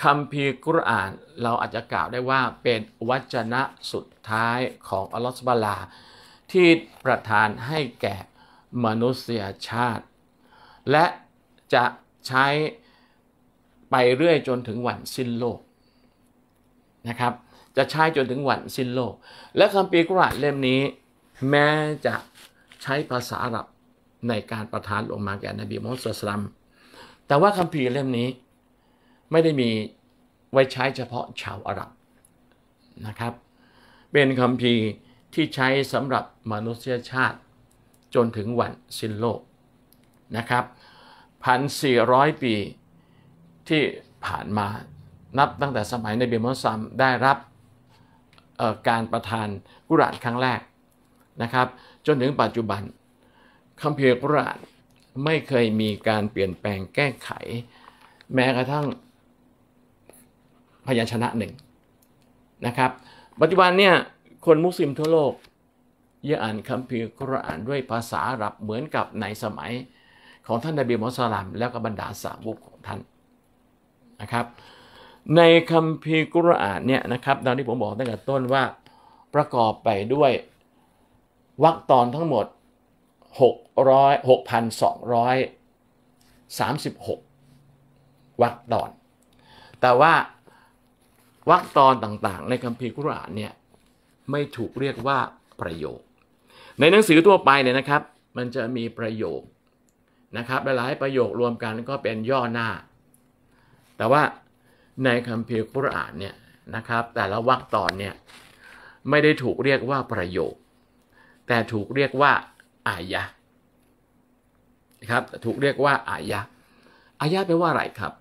คำพีกุรอานเราอาจจะกล่าวได้ว่าเป็นวจนะสุดท้ายของอัลลอฮฺสุบลา ที่ประทานให้แก่มนุษยชาติ และจะใช้ไปเรื่อยจนถึงวันสิ้นโลกนะครับจะใช้จนถึงวันสิ้นโลก และคำพีกุรอานเล่มนี้ แม้จะใช้ภาษาอาหรับ ในการประทานลงมาแก่นบีมุฮัมมัดสุลตัมแต่ว่าคำพีเล่มนี้ไม่ได้มีไว้ใช้เฉพาะชาวอาหรับนะครับ เป็นคำพีที่ใช้สำหรับมนุษยชาติ จนถึงวันสิ้นโลกนะครับ1,400 ปีที่ผ่านมานับตั้งแต่สมัยในเบมอซัมได้รับการประทานกุรานครั้งแรกนะครับจนถึงปัจจุบันคำเพียกุรานไม่เคยมีการเปลี่ยนแปลงแก้ไขแม้กระทั่งพยัญชนะหนึ่งนะครับปัจจุบันเนี่ย คนมุสลิมทั่วโลกเยอ่านคัมภีร์กุรอานด้วยภาษาอาหรับเหมือนกับในสมัยของท่านนบีมุสลิมแล้วก็บรรดาสาวกของท่าน นะครับ ในคัมภีร์กุรอานเนี่ยนะครับตอนที่ผมบอกตั้งแต่ต้นว่าประกอบไปด้วยวรรคตอนทั้งหมด600 6,236วรรคตอน แต่ว่าวรรคตอนต่างๆ ในคัมภีร์กุรอานเนี่ย ไม่ถูกเรียกว่า ประโยค ในหนังสือทั่วไปเนี่ยนะครับ มันจะมีประโยค นะครับหลายๆประโยครวมกันก็เป็นย่อหน้า แต่ว่าในคัมภีร์กุรอานเนี่ย นะครับ แต่ละวรรคตอนเนี่ย ไม่ได้ถูกเรียกว่าประโยค แต่ถูกเรียกว่า อายะนะครับ ถูกเรียกว่า อายะอายะแปลว่าอะไรครับ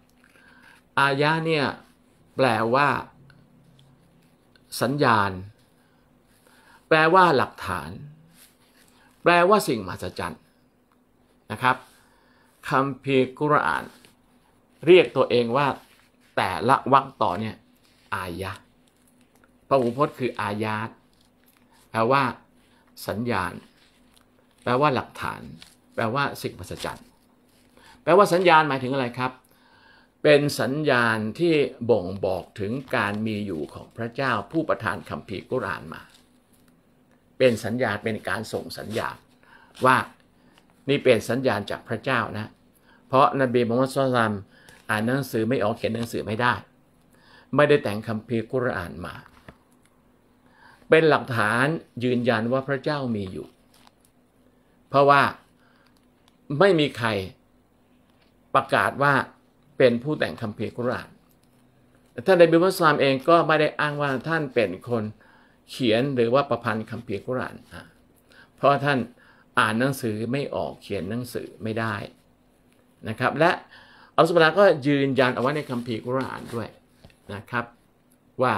อายะเนี่ยแปลว่าสัญญาณ แปลว่าหลักฐาน แปลว่าสิ่งมหัศจรรย์นะครับคำพีกุรอาน เรียกตัวเองว่า แต่ละวักต่อเนี่ยอายะพระอุพจน์คืออายาตแปลว่า สัญญาณ แปลว่าหลักฐาน แปลว่าสิ่งมหัศจรรย์แปลว่าสัญญาณหมายถึงอะไรครับเป็นสัญญาณที่บ่งบอกถึงการมีอยู่ของพระเจ้าผู้ประทานคำภีกุรานมา เป็นสัญญาณเป็นการส่งสัญญาณว่านี่เป็นสัญญาณจากพระเจ้านะ เพราะนบีมุฮัมมัดสุลตัมอ่านหนังสือไม่ออกเขียนหนังสือไม่ได้ ไม่ได้แต่งคำภีกุรานมา เป็นหลักฐานยืนยันว่าพระเจ้ามีอยู่ เพราะว่าไม่มีใครประกาศว่าเป็นผู้แต่งคัมภีร์กุรานท่านไดบิวัสลามเองก็ไม่ได้อ้างว่าท่านเป็นคนเขียนหรือว่าประพันธ์คัมภีร์กุราน เพราะท่านอ่านหนังสือไม่ออกเขียนหนังสือไม่ได้นะครับ และอัลสุบานก็ยืนยันเอาไว้ในคัมภีร์กุรานด้วยนะครับ ว่า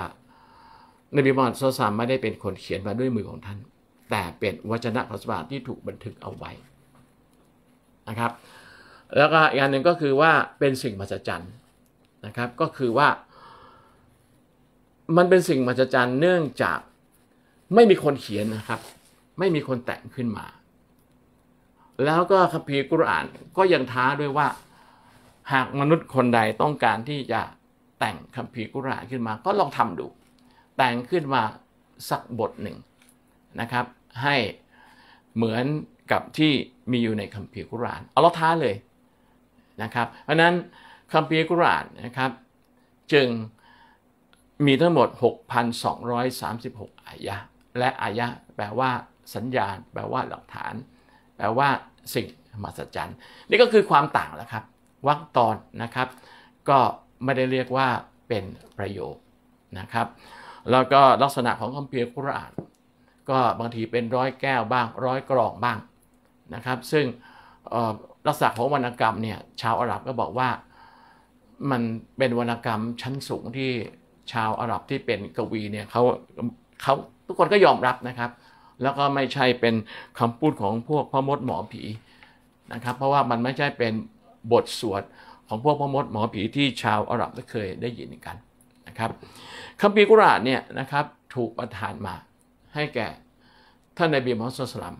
นบีมอนซอสามไม่ได้เป็นคนเขียนมาด้วยมือของท่าน แต่เป็นวจนะของสบาที่ถูกบันทึกเอาไว้นะครับแล้วก็อีกอันหนึ่งก็คือว่าเป็นสิ่งมหัศจรรย์นะครับก็คือว่า มันเป็นสิ่งมหัศจรรย์เนื่องจากไม่มีคนเขียนนะครับ ไม่มีคนแต่งขึ้นมา แล้วก็คัมภีร์กุรอานก็ยังท้าด้วยว่าหากมนุษย์คนใดต้องการที่จะแต่งคัมภีร์กุรอานขึ้นมา ก็ลองทำดู แต่งขึ้นมาสักบทหนึ่งนะครับ ให้เหมือนกับที่มีอยู่ในคัมภีร์กุรอานเอาล็อท้าเลยนะครับเพราะนั้นคัมภีร์กุรานนะครับจึงมีทั้งหมด 6,236 อายะและอายะแปลว่าสัญญาณ แปลว่าหลักฐาน แปลว่าสิ่งมหัศจรรย์ นี่ก็คือความต่างแล้วครับวรรคตอนนะครับก็ไม่ได้เรียกว่าเป็นประโยคนะครับแล้วก็ลักษณะของคัมภีร์กุรานก็บางทีเป็นร้อยแก้วบ้างร้อยกรองบ้างนะครับซึ่งลักษณะของวรรณกรรมเนี่ยชาวอาหรับก็บอกว่ามันเป็นวรรณกรรมชั้นสูงที่ชาวอาหรับที่เป็นกวีเนี่ยเขาเขาทุกคนก็ยอมรับนะครับ แล้วก็ไม่ใช่เป็นคำพูดของพวกพ่อมดหมอผีนะครับ เพราะว่ามันไม่ใช่เป็นบทสวดของพวกพ่อมดหมอผีที่ชาวอาหรับเคยได้ยินกันนะครับคัมภีร์กุรานเนี่ยนะครับถูกประทานมาให้แก่ ท่านนบีมุฮัมมัดสุลตัม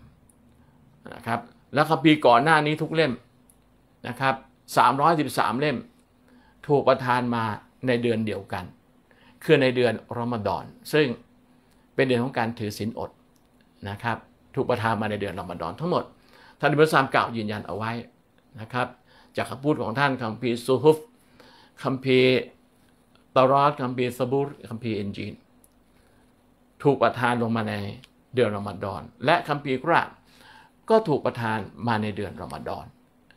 นะครับและคัมภีร์ก่อนหน้านี้ทุกเล่มนะครับ 313 เล่ม ถูกประทานมาในเดือนเดียวกัน คือในเดือนรอมฎอนซึ่งเป็นเดือนของการถือศีลอดนะครับถูกประทานมาในเดือนรอมฎอนทั้งหมดท่านอิบราฮิมกล่าวยืนยันเอาไว้นะครับจากคำพูดของท่านคัมภีร์ซูฮุฟคัมภีร์ตารอดคัมภีร์ซาบูรคัมภีร์เอนจีนถูกประทานลงมาในเดือนรอมฎอนและคัมภีร์กุรอานก็ถูกประทานมาในเดือนรอมฎอน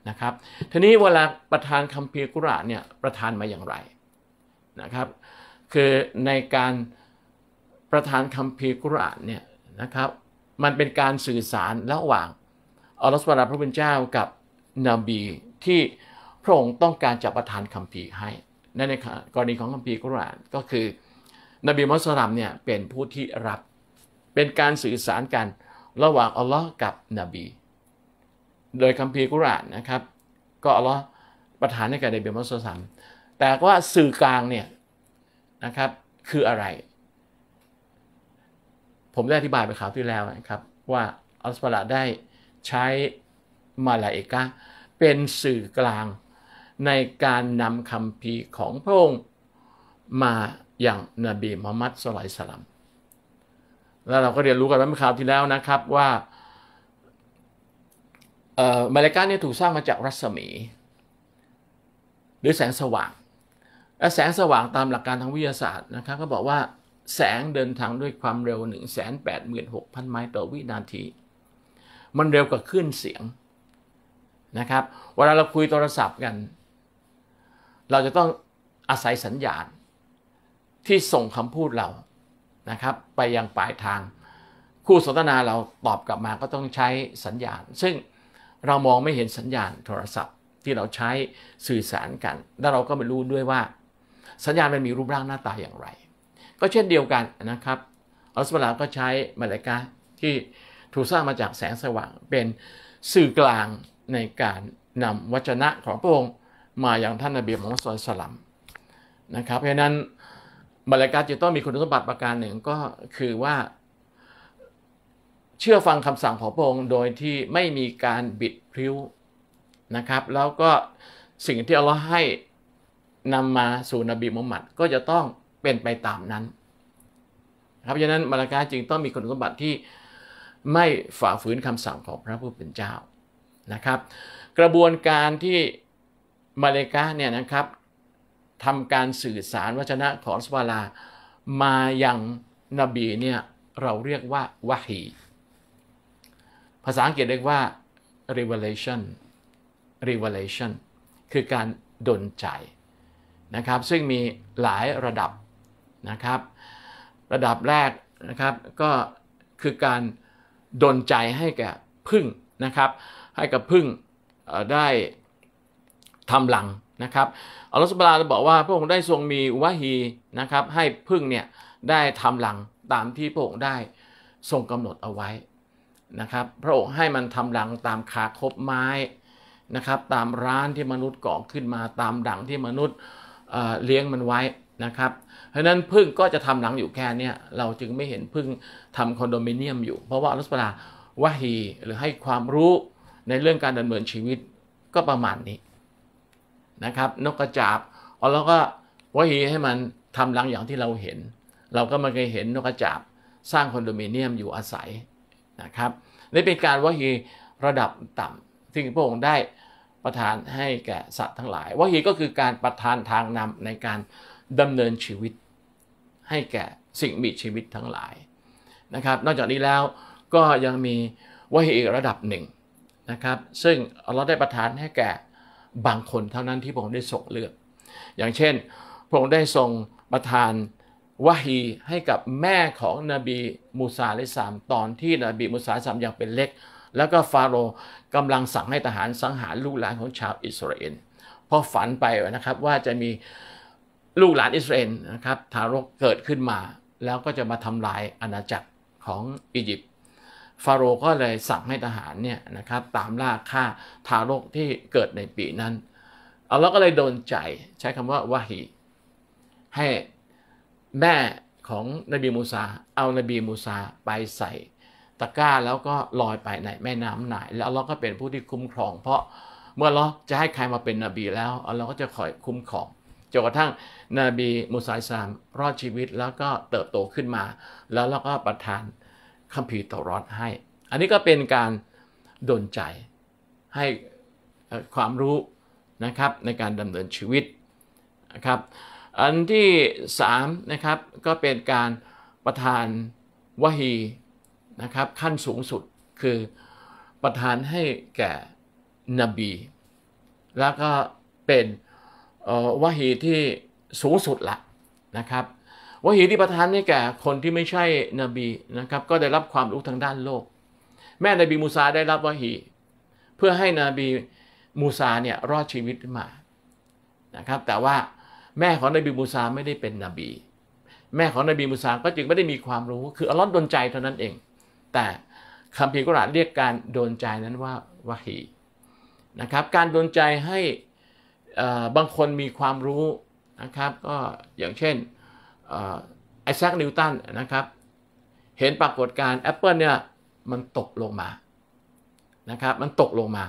นะครับทีนี้เวลาประทานคัมภีร์กุรานเนี่ยประทานมาอย่างไรนะครับคือในการประทานคัมภีร์กุรานเนี่ยนะครับ มันเป็นการสื่อสารระหว่างอัลลอฮฺสุบานพระเป็เจ้ากับนบี ที่พระองค์ต้องการจะประทานคัมภีร์ให้นั่นในกรณีของคัมภีร์กุรานก็คือ นบีมุสลิมเนี่ยเป็นผู้ที่รับเป็นการสื่อสารกันระหว่างอัลลอฮ์กับนบี โดยคัมภีร์กุรานนะครับ ก็อัลลอฮ์ประทานให้แก่นบีมุสลัมแต่ว่าสื่อกลางเนี่ย นะครับ คืออะไร ผมได้อธิบายไปคราวที่แล้วนะครับ ว่าอัลสปาระได้ใช้ มาลาเอกะเป็นสื่อกลางในการนำคำพีของพระองค์มาอย่างนบีมุฮัมมัดสุลัยสลัมแล้วเราก็เรียนรู้กันเมื่อคราวที่แล้วนะครับว่าเอ่อมาเลกาเนี่ยถูกสร้างมาจากรัศมี หรือแสงสว่างและแสงสว่างตามหลักการทางวิทยาศาสตร์นะครับ ก็บอกว่าแสงเดินทางด้วยความเร็ว 186,000 ไมล์ต่อวินาที มันเร็วกว่าคลื่นเสียงนะครับ เวลาเราคุยโทรศัพท์กัน เราจะต้องอาศัยสัญญาณที่ส่งคำพูดเรานะครับไปยังปลายทาง คู่สนทนาเราตอบกลับมาก็ต้องใช้สัญญาณ ซึ่งเรามองไม่เห็นสัญญาณโทรศัพท์ที่เราใช้สื่อสารกันแล้วเราก็ไม่รู้ด้วยว่า สัญญาณมันมีรูปร่างหน้าตาอย่างไร ก็เช่นเดียวกันนะครับอัลสมาลาก็ใช้มาลกาที่ถูกสร้างมาจากแสงสว่าง เป็นสื่อกลางในการนำวจนะของพระองค์มาอย่างท่านนบีมุฮัมมัดสุลลัมนะครับเพราะนั้นบริการจะต้องมีคุณสมบัติประการหนึ่งก็คือว่า เชื่อฟังคำสั่งของพระองค์โดยที่ไม่มีการบิดพริ้วนะครับแล้วก็สิ่งที่อัลลอฮ์ให้นำมาสู่นบีมุฮัมมัดก็จะต้องเป็นไปตามนั้น ครับฉะนั้นมารกาจึงต้องมีคุณสมบัติที่ไม่ฝ่าฝืนคำสั่งของพระผู้เป็นเจ้านะครับ กระบวนการที่มาเลกาเนี่ยนะครับทำการสื่อสารวัจนะของสวาลามายังนบีเนี่ยเราเรียกว่า วะฮีภาษาอังกฤษเรียกว่า revelation revelation คือการดนใจนะครับ ซึ่งมีหลายระดับนะครับ ระดับแรกนะครับก็คือการดนใจให้แก่พึ่งนะครับ ให้กับพึ่งได้ทำหลังนะครับอัลลอฮฺสุบลาบอกว่าพระองค์ได้ทรงมีวะฮีนะครับให้พึ่งเนี่ยได้ทำหลังตามที่พระองค์ได้ทรงกำหนดเอาไว้นะครับพระองค์ให้มันทำหลังตามขาคบไม้นะครับตามร้านที่มนุษย์ก่อขึ้นมาตามดังที่มนุษย์เเลี้ยงมันไว้นะครับเพราะนั้นพึ่งก็จะทำหลังอยู่แค่นี้เราจึงไม่เห็นพึ่งทำคอนโดมิเนียมอยู่เพราะว่าอัลลอฮฺสุบลาวะฮีหรือให้ความรู้ในเรื่องการดำเนินชีวิตก็ประมาณนี้นะครับนกกระจาบแล้วก็วิธีให้มันทำรังอย่างที่เราเห็น เราก็มาเคยเห็นนกกระจาบสร้างคอนโดมิเนียมอยู่อาศัยนะครับนี่เป็นการวิธีระดับต่ำซึ่งพระองค์ได้ประทานให้แก่สัตว์ทั้งหลายวิธีก็คือการประทานทางนำในการดำเนินชีวิต ให้แก่สิ่งมีชีวิตทั้งหลายนะครับนอกจากนี้แล้วก็ยังมีวิธีระดับหนึ่งนะครับซึ่งเราได้ประทานให้แก่บางคน เท่านั้นที่พระองค์ได้ส่งเลือก อย่างเช่นพระองค์ได้ทรงประทานวะฮี ให้กับแม่ของนบีมูซาเลสามตอนที่นบีมูซาเลสามยังเป็นเล็ก แล้วก็ฟาโรห์กำลังสั่งให้ทหารสังหารลูกหลานของชาวอิสราเอลพอฝันไปนะครับว่าจะมีลูกหลานอิสราเอลนะครับทารกเกิดขึ้นมาแล้วก็จะมาทำลายอาณาจักรของอียิปต์ฟาโรก็เลยสั่งให้ทหารเนี่ยนะครับตามล่าฆ่าทารกที่เกิดในปีนั้นเอาแล้วก็เลยโดนใจใช้คำว่าวะฮีให้แม่ของนบีมูซาเอานบีมูซาไปใส่ ตะกร้าแล้วก็ลอยไปในแม่น้ำไหน แล้วเราก็เป็นผู้ที่คุ้มครอง เพราะเมื่อเราจะให้ใครมาเป็นนบีแล้ว เราก็จะคอยคุ้มครองจนกระทั่งนบีมูซาสามรอดชีวิตแล้วก็เติบโตขึ้นมา แล้วเราก็ประทานคัมภีร์เตอรอดให้ อันนี้ก็เป็นการดนใจให้ความรู้นะครับในการดำเนินชีวิตนะครับ อันที่ 3 นะครับก็เป็นการประทานวะฮีนะครับ ขั้นสูงสุดคือประทานให้แก่นบี แล้วก็เป็นวะฮีที่สูงสุดละนะครับวะฮีที่ประทานให้แก่คนที่ไม่ใช่นบีนะครับ ก็ได้รับความรู้ทางด้านโลก แม่นบีมูซาได้รับวะฮีเพื่อให้นบีมูซาเนี่ยรอดชีวิตมานะครับ แต่ว่าแม่ของนบีมูซาไม่ได้เป็นนบี แม่ของนบีมูซาก็จึงไม่ได้มีความรู้คืออัลลอฮ์ดนใจเท่านั้นเอง แต่คัมภีร์กุรอานเรียกการโดนใจนั้นว่าวะฮีนะครับ การโดนใจให้บางคนมีความรู้นะครับ ก็อย่างเช่นไอแซคนิวตัน นะครับ เห็นปรากฏการณ์แอปเปิลเนี่ยมันตกลงมา นะครับ มันตกลงมา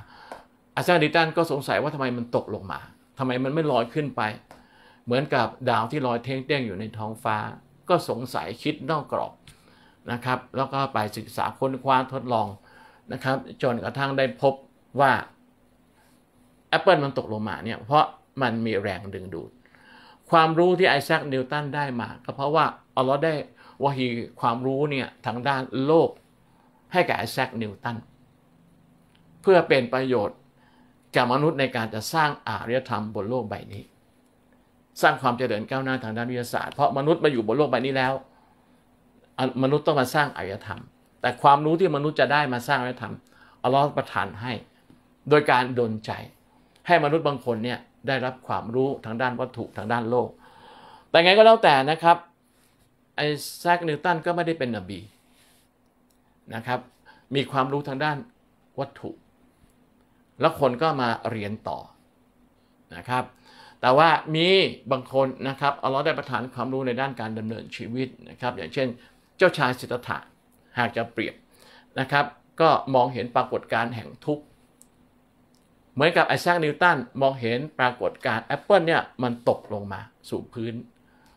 ไอแซคนิวตัน ก็สงสัยว่าทำไมมันตกลงมาทำไมมันไม่ลอยขึ้นไป เหมือนกับดาวที่ลอยเท่งเต้งอยู่ในท้องฟ้า ก็สงสัยคิดนอกกรอบ นะครับ แล้วก็ไปศึกษาค้นคว้าทดลอง นะครับ จนกระทั่งได้พบว่าแอปเปิลมันตกลงมาเนี่ยเพราะมันมีแรงดึงดูดความรู้ที่ไอแซค นิวตันได้มาก็เพราะว่าอัลลอฮ์ได้วาฮีความรู้เนี่ยทางด้านโลก ให้แก่ไอแซค นิวตันเพื่อเป็นประโยชน์แก่มนุษย์ในการจะสร้างอารยธรรมบนโลกใบนี้ สร้างความเจริญก้าวหน้าทางด้านวิทยาศาสตร์เพราะมนุษย์มาอยู่บนโลกใบนี้แล้ว มนุษย์ต้องมาสร้างอารยธรรม แต่ความรู้ที่มนุษย์จะได้มาสร้างอารยธรรมอัลลอฮ์ประทานให้โดยการดลใจ ให้มนุษย์บางคนเนี่ยได้รับความรู้ทางด้านวัตถุทางด้านโลก แต่ไงก็แล้วแต่นะครับไอแซคนิวตันก็ไม่ได้เป็นนบีนะครับมีความรู้ทางด้านวัตถุ แล้วคนก็มาเรียนต่อนะครับแต่ว่ามีบางคนนะครับอาล้อได้ประทานความรู้ในด้านการดำเนินชีวิตนะครับอย่างเช่นเจ้าชายสิทธัตถะหากจะเปรียบนะครับก็มองเห็นปรากฏการณ์แห่งทุกข์เหมือนกับไอแซคนิวตัน มองเห็นปรากฏการแอปเปิลเนี่ยมันตกลงมาสู่พื้น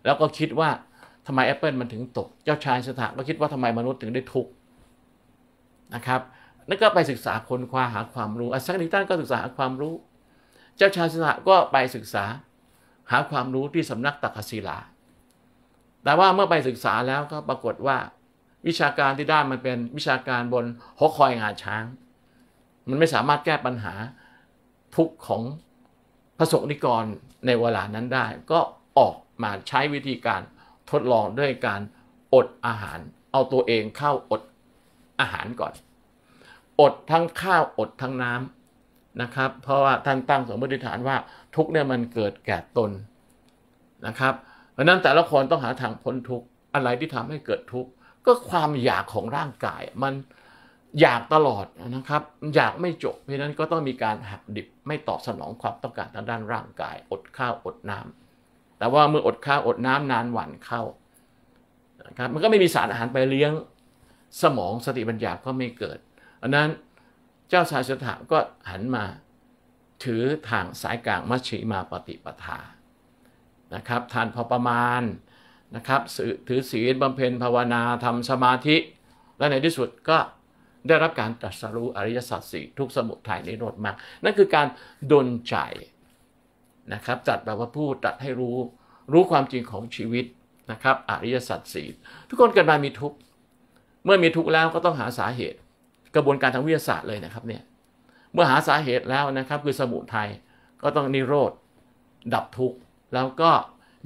แล้วก็คิดว่าทำไมแอปเปิลมันถึงตก เจ้าชายสถาก็คิดว่าทำไมมนุษย์ถึงได้ทุกข์นะครับนั่นก็ไปศึกษาคนควาหาความรู้ ไอแซคนิวตันก็ศึกษาหาความรู้ เจ้าชายสถาก็ไปศึกษาหาความรู้ที่สำนักตักศิลา แต่ว่าเมื่อไปศึกษาแล้วก็ปรากฏว่า วิชาการที่ได้มันเป็นวิชาการบนหอคอยงาช้าง มันไม่สามารถแก้ปัญหาทุกข์ของพระสงฆ์นิกรในเวลานั้นได้ ก็ออกมาใช้วิธีการทดลองด้วยการอดอาหารเอาตัวเองเข้าอดอาหารก่อน อดทั้งข้าว อดทั้งน้ำนะครับ เพราะว่าท่านตั้งสมมติฐานว่าทุกเนี่ยมันเกิดแก่ตนนะครับเพราะนั้นแต่ละคนต้องหาทางพ้นทุกอะไรที่ทำให้เกิดทุกก็ความอยากของร่างกายมันอยากตลอดนะครับอยากไม่จบเพราะนั้นก็ต้องมีการหักดิบ ไม่ตอบสนองความต้องการทางด้านร่างกาย อดข้าวอดน้ำ แต่ว่าเมื่ออดข้าวอดน้ำนานหวันเข้านะครับมันก็ไม่มีสารอาหารไปเลี้ยงสมองสติปัญญาก็ไม่เกิด อันนั้นเจ้าชายสถาก็หันมาถือทางสายกลางมัชชิมาปฏิปทานะครับทานพอประมาณนะครับถือศีลบำเพ็ญภาวนาทำสมาธิ และในที่สุดก็ได้รับการตรัสรู้อริยสัจสี่ทุกสมุทัยนิโรธมากนั่นคือการดนใจนะครับจัดแบบว่าพูดตัดให้รู้รู้ความจริงของชีวิต นะครับอริยสัจสี่ทุกคนเกิดมามีทุกข์เมื่อมีทุกข์แล้วก็ต้องหาสาเหตุ กระบวนการทางวิทยาศาสตร์เลยนะครับเนี่ยเมื่อหาสาเหตุแล้วนะครับ คือสมุทัยก็ต้องนิโรธดับทุกข์แล้วก็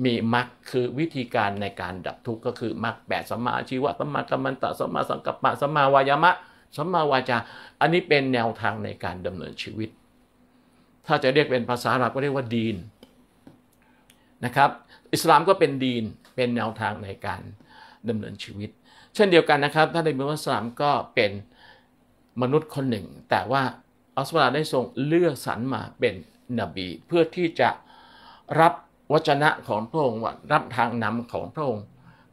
มีมรรคคือวิธีการในการดับทุกข์ก็คือมรรคแปดสัมมาชีวะสัมมากัมมันตะสัมมาสังกัปปะสัมมาวายามะสัมมาวาจาอันนี้เป็นแนวทางในการดำเนินชีวิต ถ้าจะเรียกเป็นภาษาหรับก็เรียกว่าดีนนะครับ อิสลามก็เป็นดีนเป็นแนวทางในการดำเนินชีวิต เช่นเดียวกันนะครับท่านในมุสลิมก็เป็นมนุษย์คนหนึ่ง แต่ว่าอัสลาได้ทรงเลือกสรรมาเป็นนบี เพื่อที่จะรับวจนะของพระองค์รับทางนำของพระองค์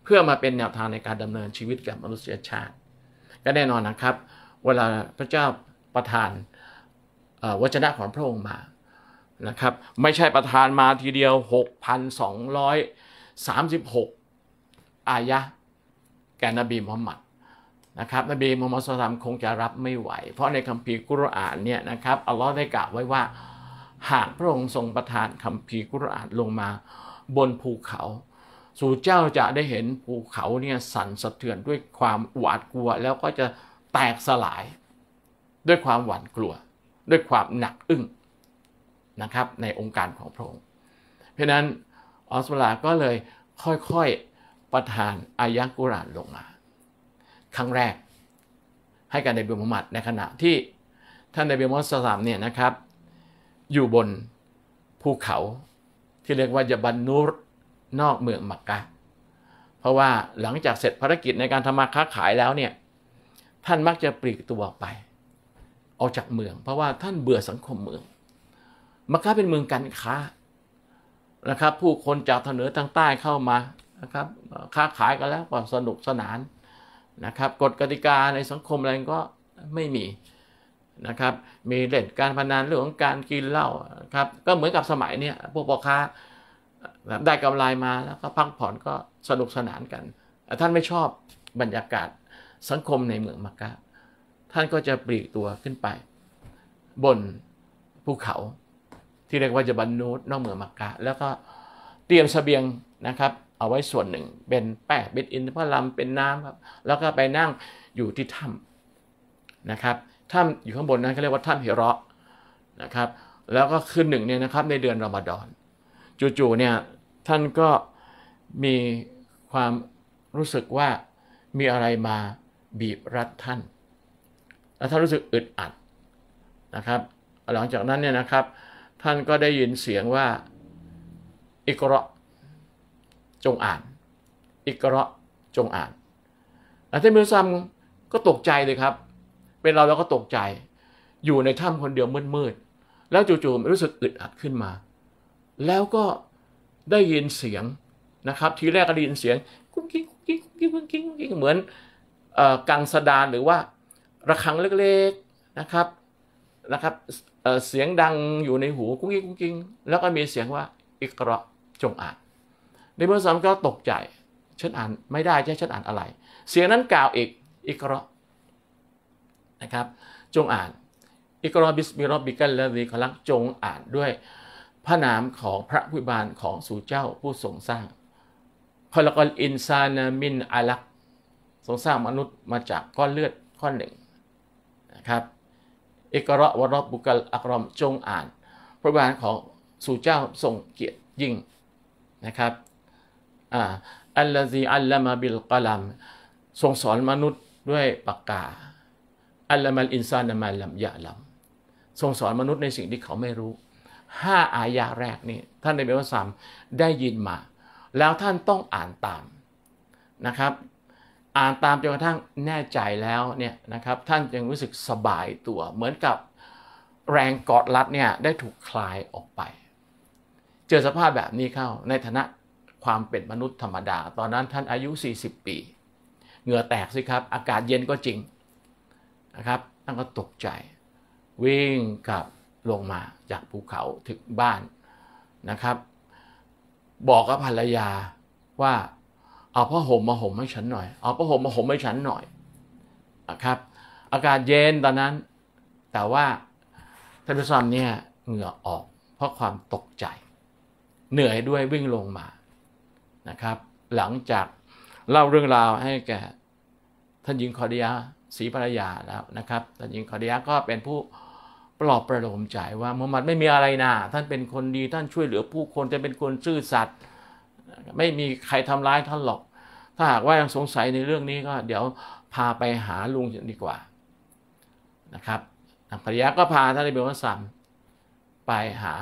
เพื่อมาเป็นแนวทางในการดำเนินชีวิตกับมนุษยชาติก็แน่นอนนะครับเวลาพระเจ้าประทานวจนะของพระองค์มานะครับไม่ใช่ประทานมาทีเดียว 6,236 อายะแก่นบีมุฮัมมัดนะครับนบีมุฮัมมัดสุลตัมคงจะรับไม่ไหว เพราะในคัมภีร์กุรอานเนี่ยนะครับอัลลอฮ์ได้กล่าวไว้ว่าหากพระองค์ทรงประทานคัมภีร์กุรอานลงมาบนภูเขาสู่เจ้าจะได้เห็นภูเขาเนี่ยสั่นสะเทือนด้วยความหวาดกลัว แล้วก็จะแตกสลาย ด้วยความหวาดกลัว ด้วยความหนักอึ้งนะครับในองค์การของพระองค์เพราะนั้นออสมาลาก็เลยค่อยๆประทานอายะกุรานลงมาครั้งแรกให้กับนบยเบลมมัดในขณะที่ท่านนบยเบลมอัดสามเนี่ยนะครับ อยู่บนภูเขาที่เรียกว่ายาบันนูรนอกเมืองมักกะ เพราะว่าหลังจากเสร็จภารกิจในการทำมาค้าขายแล้วเนี่ย ท่านมักจะปลีกตัวออกไปออกจากเมือง เพราะว่าท่านเบื่อสังคมเมืองมักกะเป็นเมืองการค้านะครับ ผู้คนจากทางเหนือทางใต้เข้ามานะครับ ค้าขายกันแล้วก็สนุกสนานนะครับ กฎกติกาในสังคมอะไรก็ไม่มีนะครับ มีเล่นการพนันเรื่องของการกินเหล้าครับ ก็เหมือนกับสมัยเนี่ยพวกพ่อค้าได้กำไรมาแล้วก็พักผ่อนก็สนุกสนานกัน ท่านไม่ชอบบรรยากาศสังคมในเมืองมักกะ ท่านก็จะปลีกตัวขึ้นไป บนภูเขาที่เรียกว่าจะบรรนูษนอกเมืองมักกะ แล้วก็เตรียมสเสบียงนะครับเอาไว้ส่วนหนึ่งเป็นแป้เป็นอินทผลัมเป็นน้ำครับ แล้วก็ไปนั่งอยู่ที่ถ้ำนะครับ ถ้ำอยู่ข้างบนนั้นเขาเรียกว่าถ้ำเฮระนะครับ แล้วก็คืนหนึ่งเนี่ยนะครับในเดือนรอมฎอนจู่ๆเนี่ยท่านก็มีความรู้สึกว่ามีอะไรมาบีบรัดท่านแล้วท่านรู้สึกอึดอัดนะครับหลังจากนั้นเนี่ยนะครับ ท่านก็ได้ยินเสียงว่าอิกระจงอ่านอิกระจงอ่านอาจารย์มิวซัมก็ตกใจเลยครับ เป็นเราเราก็ตกใจอยู่ในถ้ำคนเดียวมืดๆแล้วจู่ๆรู้สึกอึดอัดขึ้นมาแล้วก็ได้ยินเสียงนะครับ ทีแรกก็ได้ยินเสียงกุ้งกิ้งกุ้งกิ้งกุ้งกิ้งกุ้งกิ้งกุ้งกิ้งเหมือนกังสดานหรือว่าระฆังเล็กๆนะครับนะครับเสียงดังอยู่ในหูกุ้งกิ้งกุ้งกิ้งแล้วก็มีเสียงว่าอิกระจงอ่าน ในเมื่อสามก็ตกใจฉันอ่านไม่ได้ใช่ฉันอ่านอะไร เสียงนั้นกล่าวอีกอิกระนะครับ จงอ่านอิกรอบิสมิรอบิกันและวีขลักจงอ่านด้วยพระนามของพระผู้บานของสู่เจ้าผู้ทรงสร้างคอลกอลอินซานามินอาลักทรงสร้างมนุษย์มาจากก้อนเลือดก้อนหนึ่งนะครับเอกระวรบุกลอักรอมจงอ่าน พระบานของสู่เจ้าทรงเกียรติยิ่งนะครับอัลลซีอัลลมาบิลกลัมทรงสอนมนุษย์ด้วยปากกา อัลลมัลอินซานามาลัมยะลัมทรงสอนมนุษย์ในสิ่งที่เขาไม่รู้5 อายาแรกนี้ท่านในเบลสัมได้ยินมา แล้วท่านต้องอ่านตามนะครับ อ่านตามจนกระทั่งแน่ใจแล้วเนี่ยนะครับท่านจึงรู้สึกสบายตัวเหมือนกับแรงกอดรัดเนี่ยได้ถูกคลายออกไป เจอสภาพแบบนี้เข้า ในฐานะ ความเป็นมนุษย์ธรรมดา ตอนนั้นท่านอายุ 40 ปี เหงื่อแตกสิครับ อากาศเย็นก็จริงนะครับท่านก็ตกใจ วิ่งกลับลงมาจากภูเขาถึงบ้านนะครับ บอกกับภรรยาว่า เอาผ้าห่มมาห่มให้ฉันหน่อยเอาผ้าห่มมาห่มให้ฉันหน่อยนะครับ อากาศเย็นตอนนั้นแต่ว่าท่านผู้ชมเนี่ยเหงื่อออกเพราะความตกใจเหนื่อยด้วยวิ่งลงมานะครับ หลังจากเล่าเรื่องราวให้แก่ท่านหญิงคอเดียศรีภรรยาแล้วนะครับท่านหญิงคอเดียก็เป็นผู้ปลอบประโลมใจ ว่ามุฮัมมัดไม่มีอะไรนะท่านเป็นคนดีท่านช่วยเหลือผู้คนจะเป็นคนซื่อสัตย์ไม่มีใครทำร้ายท่านหรอก ถ้าหากว่ายังสงสัยในเรื่องนี้ก็เดี๋ยวพาไปหาลุงดีกว่านะครับภรรยาก็พาท่านอิบราฮิมัมไปหา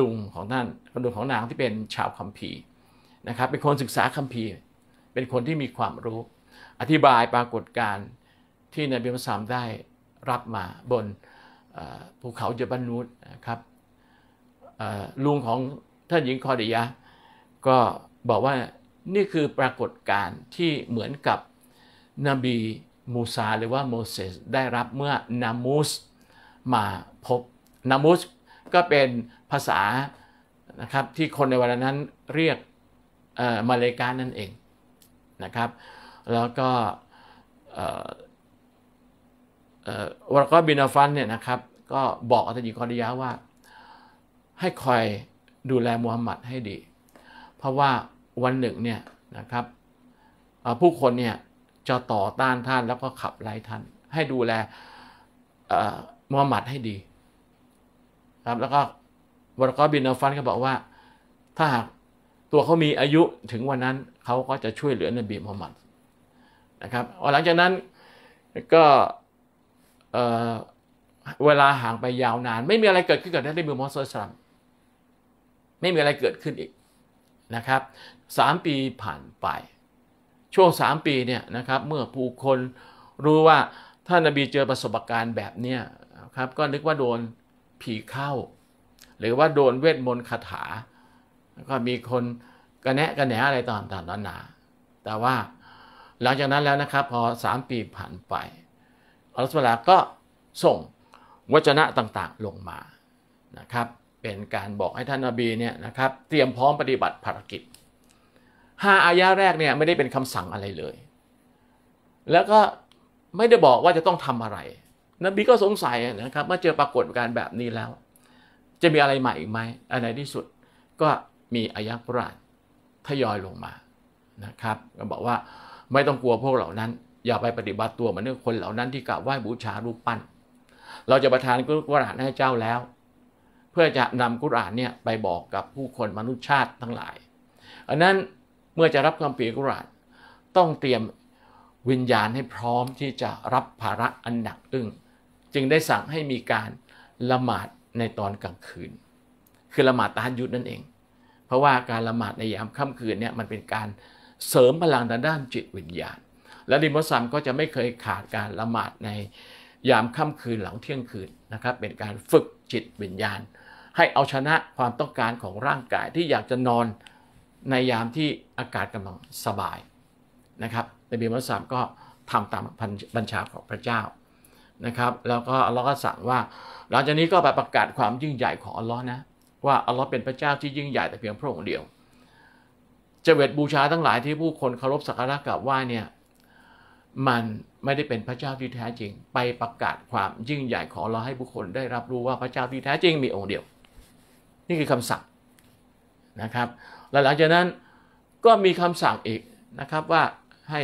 ลุงของท่านกระดูกของนางที่เป็นชาวคัมภีร์นะครับ เป็นคนศึกษาคัมภีร์เป็นคนที่มีความรู้ อธิบายปรากฏการณ์ที่นบีมุสัมได้รับมาบนภูเขาเจบันนูดนะครับลุงของท่านหญิงคอดิยะก็บอกว่านี่คือปรากฏการณ์ที่เหมือนกับนบีมูซาหรือว่าโมเสสได้รับเมื่อนามูสมาพบนามูสก็เป็นภาษานะครับที่คนในเวลานั้นเรียกมาเลกานั่นเองนะครับ แล้วก็วรกบินาฟันเนี่ยนะครับ ก็บอกอัตยิกอริยะว่า ให้คอยดูแลมูฮัมหมัดให้ดี เพราะว่าวันหนึ่งเนี่ยนะครับผู้คนเนี่ยจะต่อต้านท่านแล้วก็ขับไล่ท่านให้ดูแลมูฮัมหมัดให้ดีครับแล้วก็วรกบินาฟันก็บอกว่า ถ้าหากตัวเขามีอายุถึงวันนั้นเขาก็จะช่วยเหลือนบีมูฮัมหมัดนะครับหลังจากนั้นก็เเวลาห่างไปยาวนานไม่มีอะไรเกิดขึ้นกับท่าในเมืองมอสโซอร์สลัมไม่มีอะไรเกิดขึ้นอีกนะครับสามปีผ่านไป ช่วงสามปีเนี่ยนะครับเมื่อผู้คนรู้ว่าท่านนบีเจอประสบการณ์แบบเนี้ยครับก็นึกว่าโดนผีเข้า หรือว่าโดนเวทมนต์คาถาก็มีคนกระแนะกระแหนอะไรต่างๆนานาแต่ว่าหลังจากนั้นแล้วนะครับ พอ3ปีผ่านไปอัลสัศมีก็ส่งวจนะต่างๆลงมานะครับเป็นการบอกให้ท่านนบีเนี่ยนะครับเตรียมพร้อมปฏิบัติภารกิจ5อายะแรกเนี่ยไม่ได้เป็นคำสั่งอะไรเลย แล้วก็ไม่ได้บอกว่าจะต้องทำอะไร นบีก็สงสัยนะครับ เมื่อเจอปรากฏการณ์แบบนี้แล้ว จะมีอะไรใหม่อีกไหมอะไรที่สุดก็มีอายะกรานทยอยลงมานะครับก็บอกว่าไม่ต้องกลัวพวกเหล่านั้นอย่าไปปฏิบัติตัวเหมือนคนเหล่านั้นที่กราบไหว้บูชารูปปั้น เราจะประทานกุรอานให้เจ้าแล้ว เพื่อจะนำกุรอานเนี่ยไปบอกกับผู้คนมนุษยชาติทั้งหลายอันนั้นเมื่อจะรับคำปียกุรอานต้องเตรียมวิญญาณให้พร้อมที่จะรับภาระอันหนักอึ้งจึงได้สั่งให้มีการละหมาดในตอนกลางคืน คือละหมาดตาหยุดนั่นเอง เพราะว่าการละหมาดในยามค่ำคืนเนี่ยมันเป็นการเสริมพลังทางด้านจิตวิญญาณและริมซัมก็จะไม่เคยขาดการละหมาดในยามค่ำคืนหลังเที่ยงคืนนะครับเป็นการฝึกจิตวิญญาณ ให้เอาชนะความต้องการของร่างกายที่อยากจะนอนในยามที่อากาศกำลังสบายนะครับนบีมุสัมก็ทำตามบัญชาของพระเจ้านะครับแล้วก็อัลลอฮ์ก็สั่งว่าหลังจากนี้ก็ไปประกาศความยิ่งใหญ่ของอัลลอฮ์นะว่าอัลลอฮ์เป็นพระเจ้าที่ยิ่งใหญ่แต่เพียงพระองค์เดียวจเวตบูชาทั้งหลายที่ผู้คนเคารพสักการะกราบไหว้เนี่ยมันไม่ได้เป็นพระเจ้าที่แท้จริงไปประกาศความยิ่งใหญ่ของเราให้บุคคลได้รับรู้ว่าพระเจ้าที่แท้จริงมีองค์เดียว นี่คือคำสั่งนะครับและหลังจากนั้นก็มีคำสั่งอีกนะครับว่าให้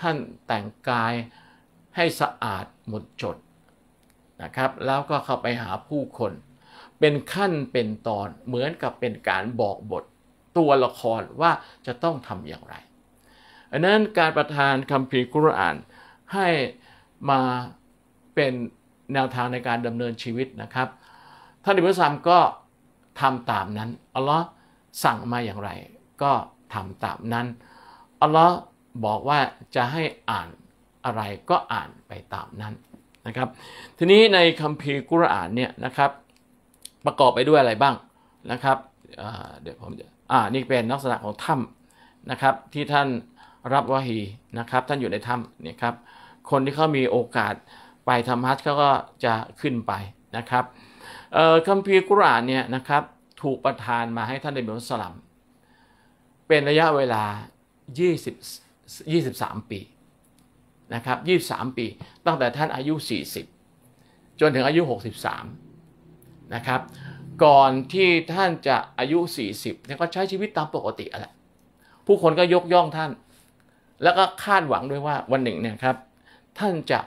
ท่านแต่งกายให้สะอาดหมดจดนะครับแล้วก็เข้าไปหาผู้คนเป็นขั้นเป็นตอนเหมือนกับเป็นการบอกบทตัวละครว่าจะต้องทำอย่างไรอันนั้น การประทานคำพีกุรอานให้มาเป็นแนวทางในการดำเนินชีวิตนะครับท่านอิบราฮิมก็ทำตามนั้นอัลลอฮ์สั่งมาอย่างไรก็ทำตามนั้นอัลลอฮ์บอกว่าจะให้อ่านอะไรก็อ่านไปตามนั้นนะครับทีนี้ในคัมภีร์กุรอานเนี่ยนะครับประกอบไปด้วยอะไรบ้างนะครับเดี๋ยวผมจะอ่านี่เป็นลักษณะของถ้ำนะครับที่ท่านรับวะฮีนะครับท่านอยู่ในถ้ำเนี่ยครับคนที่เขามีโอกาสไปทำฮัจเขาก็จะขึ้นไปนะครับคัมภีร์กุรานเนี่ยนะครับถูกประทานมาให้ท่านนบีมุสลัม เป็นระยะเวลา 20 23 ปีนะครับ 23 ปี ตั้งแต่ท่านอายุ 40 จนถึงอายุ 63 นะครับก่อนที่ท่านจะอายุ 40เนี่ยก็ใช้ชีวิตตามปกติแหละผู้คนก็ยกย่องท่านแล้วก็คาดหวังด้วยว่าวันหนึ่งเนี่ยครับ ท่านจะ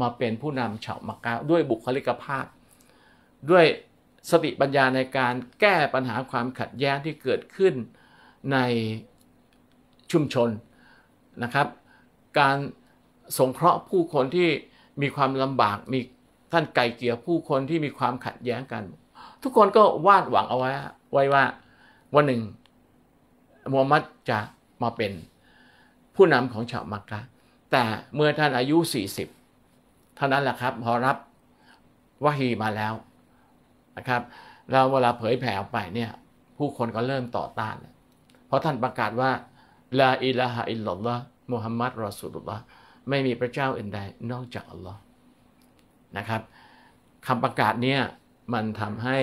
มาเป็นผู้นำชาวมักกะด้วยบุคลิกภาพ ด้วยสติปัญญาในการแก้ปัญหาความขัดแย้งที่เกิดขึ้นในชุมชนนะครับ การสงเคราะห์ผู้คนที่มีความลำบากมีท่านไก่เกี่ยวผู้คนที่มีความขัดแย้งกัน ทุกคนก็วาดหวังเอาไว้ไว้ว่าวันหนึ่งมูฮัมหมัดจะมาเป็นผู้นำของชาวมักกะแต่เมื่อท่านอายุ 40 เท่านั้นแหละครับ พอรับวะฮีมาแล้วนะครับแล้วเวลาเผยแผ่ออกไปเนี่ยผู้คนก็เริ่มต่อต้าน เพราะท่านประกาศว่าลาอิลาฮะอิลลัลลอฮ์มุฮัมมัดรอสูลุลลอฮ์ไม่มีพระเจ้าอื่นใดนอกจากอัลลอฮ์นะครับคำประกาศเนี่ยมันทำให้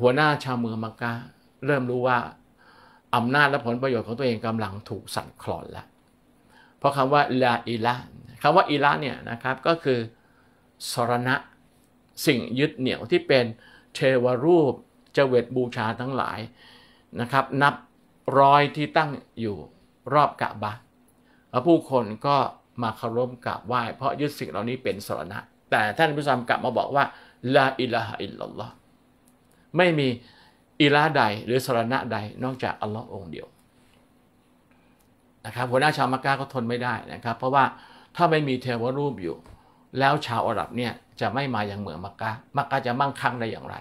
หัวหน้าชาวเมืองมักกะเริ่มรู้ว่าอำนาจและผลประโยชน์ของตัวเองกำลังถูกสั่นคลอนแล้วเพราะคำว่าลาอิละคำว่าอิละเนี่ยนะครับก็คือ สรณะ สิ่งยึดเหนี่ยวที่เป็นเทวรูปเจววตบูชาทั้งหลาย นะครับนับร้อยที่ตั้งอยู่รอบกะบะผู้คนก็มาเคารพกราบไหว้เพราะยึดสิ่งเหล่านี้เป็นสรณะ แต่ท่านพู้ามกลับมาบอกว่าลาอิลาฮะอิลลอหไม่มีิลาใดหรือสรณะใดนอกจากอัลลอฮ์องเดียวนะครับหัวหน้าชาวมักกะก็ทนไม่ได้นะครับ เพราะว่าถ้าไม่มีเทวรูปอยู่ แล้วชาวอาหรับเนี่ยจะไม่มาอย่างเมืองมักกะมักกะจะมั่งคั่งได้อย่างไร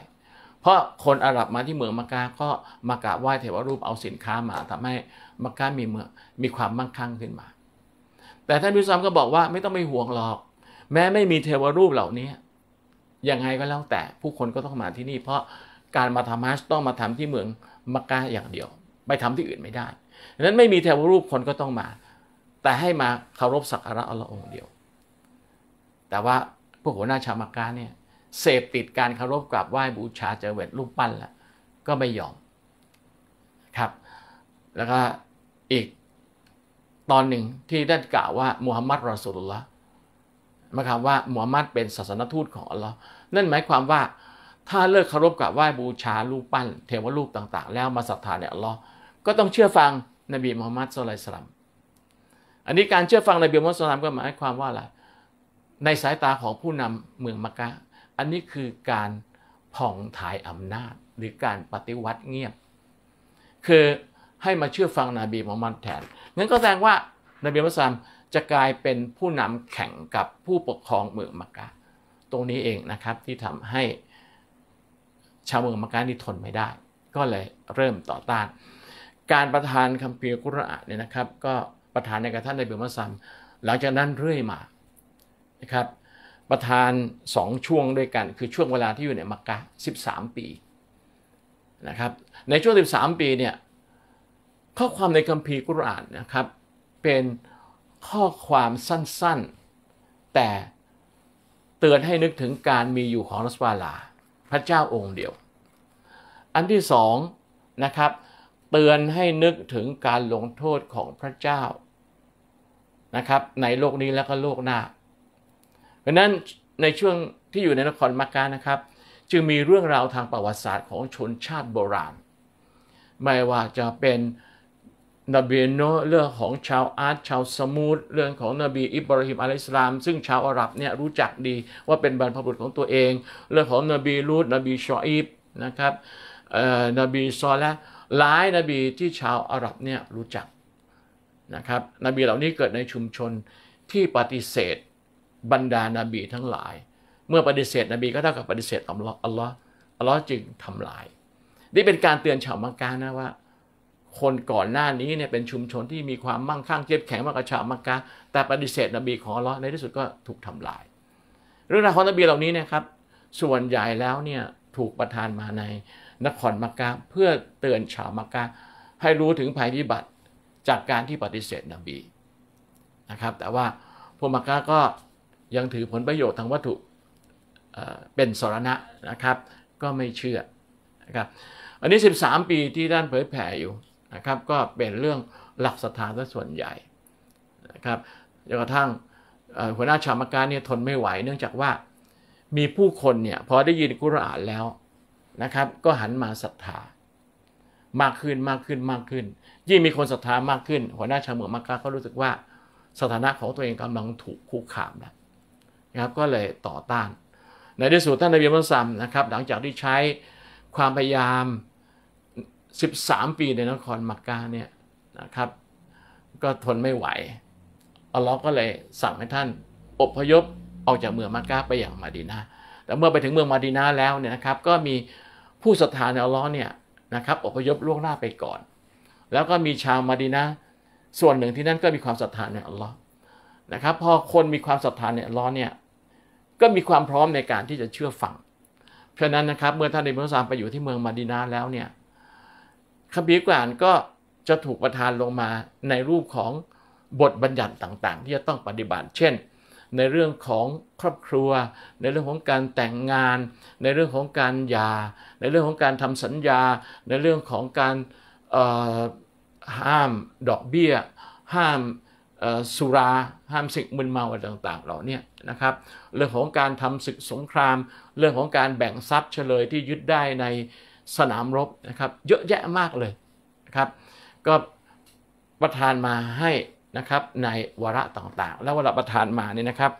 เพราะคนอาหรับมาที่เมืองมักกะก็มากราบไหว้เทวรูปเอาสินค้ามาทำให้มักกะมีเมืองมีความมั่งคั่งขึ้นมา แต่ท่านมิซัมก็บอกว่าไม่ต้องไมห่วงหรอก แม้ไม่มีเทวรูปเหล่านี้ยังไงก็แล้วแต่ผู้คนก็ต้องมาที่นี่เพราะการมาทำฮัจต้องมาทำที่เมืองมักกะอย่างเดียว ไปทำที่อื่นไม่ได้ดังนั้นไม่มีแทวรูปคนก็ต้องมา แต่ให้มาเคารพสักการะอัลลอฮ์องเดียว แต่ว่าพวกหัวหน้าชาวมักกะเนี่ยเสพติดการเคารพกราบไหว้บูชาเจเวตรูปปั้นละก็ไม่ยอมครับ แล้วก็อีกตอนหนึ่งที่ได้กล่าวว่ามูฮัมหมัดรอสุลละหมายความว่ามูฮัมหมัดเป็นศาสนทูตของอัลลอฮ์นั่นหมายความว่าถ้าเลิกเคารพกับไหว้บูชา รูปปั้นเทวรูปต่าง ๆแล้วมาศรัทธาเนอัลลอฮ์ก็ต้องเชื่อฟังนบีมุฮัมมัดสุลัยสลัม อันนี้การเชื่อฟังนบีมุฮัมมัดสุลัยสลัมก็หมายความว่าอะไร ในสายตาของผู้นำเมืองมักกะ อันนี้คือการ ผ่องถ่ายอำนาจ หรือการปฏิวัติเงียบ คือให้มาเชื่อฟังนบีมุฮัมมัดแทน งั้นก็แสดงว่านบีมุฮัมมัดจะกลายเป็นผู้นำแข่งกับผู้ปกครองเมืองมักกะ ตรงนี้เองนะครับที่ทำให้ชาวเมืองมักกะนี่ทนไม่ได้ ก็เลยเริ่มต่อต้าน การประทานคัมภีร์กุรอานเนี่ยนะครับก็ประทานในกระท่านในเบอร์มัซัมหลังจากนั้นเรื่อยมานะครับประทานสองช่วงด้วยกันคือช่วงเวลาที่อยู่ในมักกะ13 ปีนะครับในช่วง 13 ปีเนี่ยข้อความในคัมภีร์กุรอานนะครับเป็นข้อความสั้นๆ แต่เตือนให้นึกถึงการมีอยู่ของรัสวาลาพระเจ้าองค์เดียว อันที่สองนะครับ เตือนให้นึกถึงการลงโทษของพระเจ้านะครับในโลกนี้แล้วก็โลกหน้า เพราะนั้นในช่วงที่อยู่ในนครมักกะนะครับ จึงมีเรื่องราวทางประวัติศาสตร์ของชนชาติโบราณ ไม่ว่าจะเป็นนบีโนเรื่องของชาวอาร์ตชาวสมูทเรื่องของนบีอิบราฮิมอะลัยสลาม ซึ่งชาวอาหรับเนี่ยรู้จักดีว่าเป็นบรรพบุรุษของตัวเอง เรื่องของนบีลูดนบีชออีบนะครับนบีซอและ หลายนบีที่ชาวอาหรับเนี่ยรู้จักนะครับ นบีเหล่านี้เกิดในชุมชนที่ปฏิเสธบรรดานาบีทั้งหลาย เมื่อปฏิเสธ นบีก็เท่ากับปฏิเสธอัลลอฮ์อัลลอฮ์อัลลอฮ์จึงทำลาย นี่เป็นการเตือนชาวมักกะนะว่าคนก่อนหน้านี้เนี่ยเป็นชุมชนที่มีความมั่งคั่งเจ็บแข็งมากกระชาวมักกะ แต่ปฏิเสธนบีของ้อาในที่สุดก็ถูกทำลาย เรื่องราวของนบีเหล่านี้นะครับ ส่วนใหญ่แล้วเนี่ยถูกประทานมาในนครมักกะเพื่อเตือนชาวมักกะให้รู้ถึงภัยพิบัติจากการที่ปฏิเสธนบีนะครับแต่ว่าพวกมักกะก็ยังถือผลประโยชน์ทางวัตถุเป็นสรณะนะครับ ก็ไม่เชื่อนะครับอันนี้ 13 ปีที่ท่านเผยแผ่อยู่นะครับก็เป็นเรื่องหลักศรัทธาซะส่วนใหญ่นะครับจนกระทั่งหัวหน้าชาวมักกะเนี่ยทนไม่ไหว เนื่องจากว่ามีผู้คนเนี่ยพอได้ยินกุรอานแล้วนะครับ ก็หันมาศรัทธามากขึ้นมากขึ้นมากขึ้นยิ่งมีคนศรัทธามากขึ้น หัวหน้าชาวเมืองมักกะก็รู้สึกว่าสถานะของตัวเองกำลังถูกคุกคามแล้วนะครับก็เลยต่อต้าน ในที่สุดท่านนบีมุสัิมนะครับ หลังจากที่ใช้ความพยายาม13 ปีในนครมักกะเนี่ยนะครับ ก็ทนไม่ไหวอัลลอฮ์ก็เลยสั่งให้ท่านอบพยพออกจากเมืองมักกะไปอย่างมาดีนาแต่เมื่อไปถึงเมืองมาดีนาแล้วเนี่ยนะครับก็มีผู้ศรัทธาในอัลลอฮ์เนี่ยนะครับอพยพล่วงหน้าไปก่อน แล้วก็มีชาวมาดีนาส่วนหนึ่งที่นั่นก็มีความศรัทธาในอัลลอฮ์นะครับพอคนมีความศรัทธาในอัลลอฮ์เนี่ยก็มีความพร้อมในการที่จะเชื่อฟังเพราะนั้นนะครับเมื่อท่านอิบราฮิมไปอยู่ที่เมืองมาดีนาแล้วเนี่ยคัมภีร์กุรอานก็จะถูกประทานลงมาในรูปของบทบัญญัติต่างๆ ที่จะต้องปฏิบัติเช่น ในเรื่องของครอบครัว ในเรื่องของการแต่งงาน ในเรื่องของการยา ในเรื่องของการทำสัญญา ในเรื่องของการห้ามดอกเบี้ย ห้ามสุรา ห้ามสิ่งมึนเมาอะไรต่างๆเหล่านี้นะครับ เรื่องของการทำศึกสงคราม เรื่องของการแบ่งทรัพย์เฉลยที่ยึดได้ในสนามรบนะครับเยอะแยะมากเลยนะครับก็ประทานมาให้นะครับในวาระต่างๆ แล้วเวลาประทานมาเนี่ยนะครับ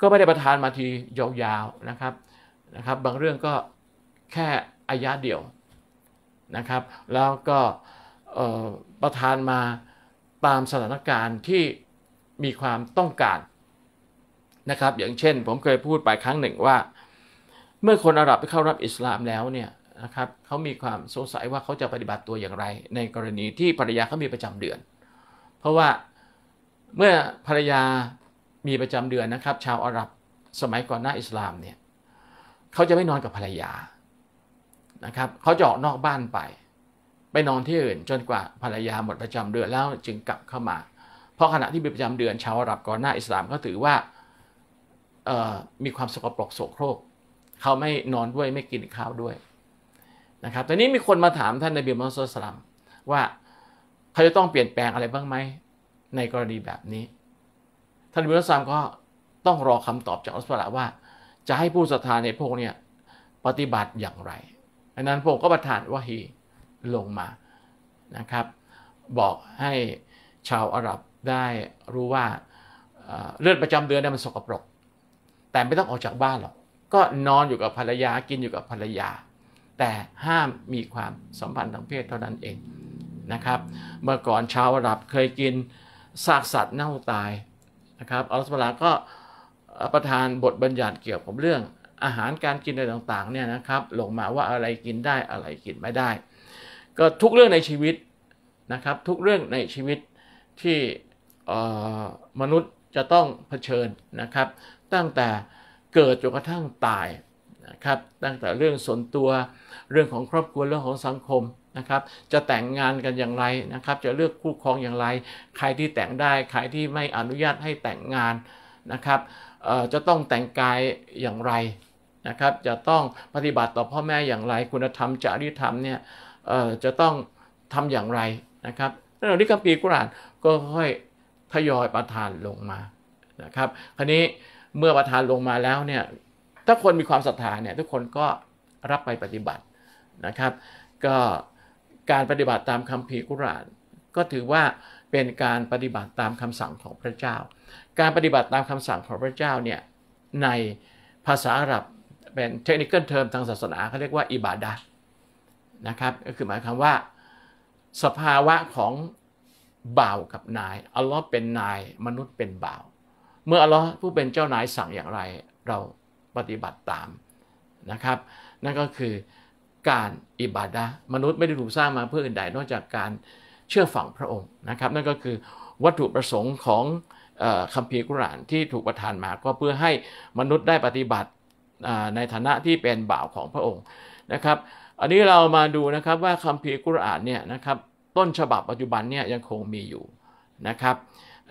ก็ไม่ได้ประทานมาทียาวๆนะครับนะครับ บางเรื่องก็แค่อายะเดียวนะครับ แล้วก็ประทานมาตามสถานการณ์ที่มีความต้องการนะครับอย่างเช่นผมเคยพูดไปครั้งหนึ่งว่า เมื่อคนอาหรับไปเข้ารับอิสลามแล้วเนี่ยนะครับเขามี ความ สงสัย ว่าเขาจะ ปฏิบัติ ตัว อย่างไร ในกรณี ที่ภรรยาเขามีประจำ เดือน เพราะว่า เมื่อ ภรรยา มี ประจำ เดือน นะครับ ชาว อาหรับ สมัย ก่อน หน้า อิสลาม เนี่ยเขาจะไม่นอนกับ ภรรยา นะครับเขาจะออกนอกบ้านไป ไปนอนที่ อื่น จนกว่า ภรรยา หมด ประจำ เดือน แล้ว จึง กลับ เข้ามา เพราะ ขณะ ที่ มี ประจำ เดือน ชาว อาหรับ ก่อน หน้า อิสลามก็ถือว่ามี ความ สกปรก โสโครก เขาไม่นอนด้วย ไม่กิน ข้าว ด้วยนะครับ ตอนนี้มีคนมาถามท่านนบีมุฮัมมัดสุลตัมว่าเขาจะต้องเปลี่ยนแปลงอะไรบ้างไหมในกรณีแบบนี้ ท่านนบีมุฮัมมัดสุลตัมก็ต้องรอคำตอบจากอัลลอฮฺว่า จะให้ผู้ศรัทธาในพวกเนี่ยปฏิบัติอย่างไรดังนั้นพวกก็ประทานวะฮีลงมานะครับ บอกให้ชาวอาหรับได้รู้ว่าเลือดประจำเดือนเนี่ยมันสกปรก แต่ไม่ต้องออกจากบ้านหรอกก็นอนอยู่กับภรรยากินอยู่กับภรรยาแต่ห้ามมีความสัมพันธ์ทางเพศเท่านั้นเองนะครับ เมื่อก่อนชาวอาหรับเคยกินซากสัตว์เน่าตายนะครับอัลสลาก็ประทานบทบัญญัติเกี่ยวกับเรื่องอาหารการกินอะไรต่างๆเนี่ยนะครับลงมาว่าอะไรกินได้อะไรกินไม่ได้ ก็ทุกเรื่องในชีวิตนะครับทุกเรื่องในชีวิตที่มนุษย์จะต้องเผชิญนะครับ ตั้งแต่เกิดจนกระทั่งตายครับตั้งแต่เรื่องส่วนตัวเรื่องของครอบครัวเรื่องของสังคมนะครับ จะแต่งงานกันอย่างไรนะครับ จะเลือกคู่ครองอย่างไร ใครที่แต่งได้ ใครที่ไม่อนุญาตให้แต่งงานนะครับจะต้องแต่งกายอย่างไรนะครับจะต้องปฏิบัติต่อพ่อแม่อย่างไร คุณธรรมจริยธรรมเนี่ยจะต้องทำอย่างไรนะครับเรื่องนี้กัมปีกุรานก็ค่อยทยอยประทานลงมานะครับคราวนี้เมื่อประทานลงมาแล้วเนี่ยถ้าคนมีความศรัทธาเนี่ยทุกคนก็รับไปปฏิบัตินะครับ ก็การปฏิบัติตามคำพีกุรานก็ถือว่าเป็นการปฏิบัติตามคำสั่งของพระเจ้า การปฏิบัติตามคำสั่งของพระเจ้าเนี่ยในภาษาอาหรับ เป็นเทคนิคเทอมทางศาสนาเขาเรียกว่าอิบาดะนะครับ ก็คือหมายความว่าสภาวะของบ่าวกับนายอัลลอฮ์เป็นนายมนุษย์เป็นบ่าว เมื่ออัลลอฮ์ผู้เป็นเจ้านายสั่งอย่างไรเราปฏิบัติตามนะครับ นั่นก็คือการอิบาดะมนุษย์ไม่ได้ถูกสร้างมาเพื่ออื่นใดนอกจากการเชื่อฝังพระองค์นะครับ นั่นก็คือวัตถุประสงค์ของคัมภีร์กุรานที่ถูกประทานมาก็เพื่อให้มนุษย์ได้ปฏิบัติในฐานะที่เป็นบ่าวของพระองค์นะครับ อันนี้เรามาดูนะครับว่าคัมภีร์กุรานเนี่ยนะครับต้นฉบับปัจจุบันเนี่ยยังคงมีอยู่นะครับ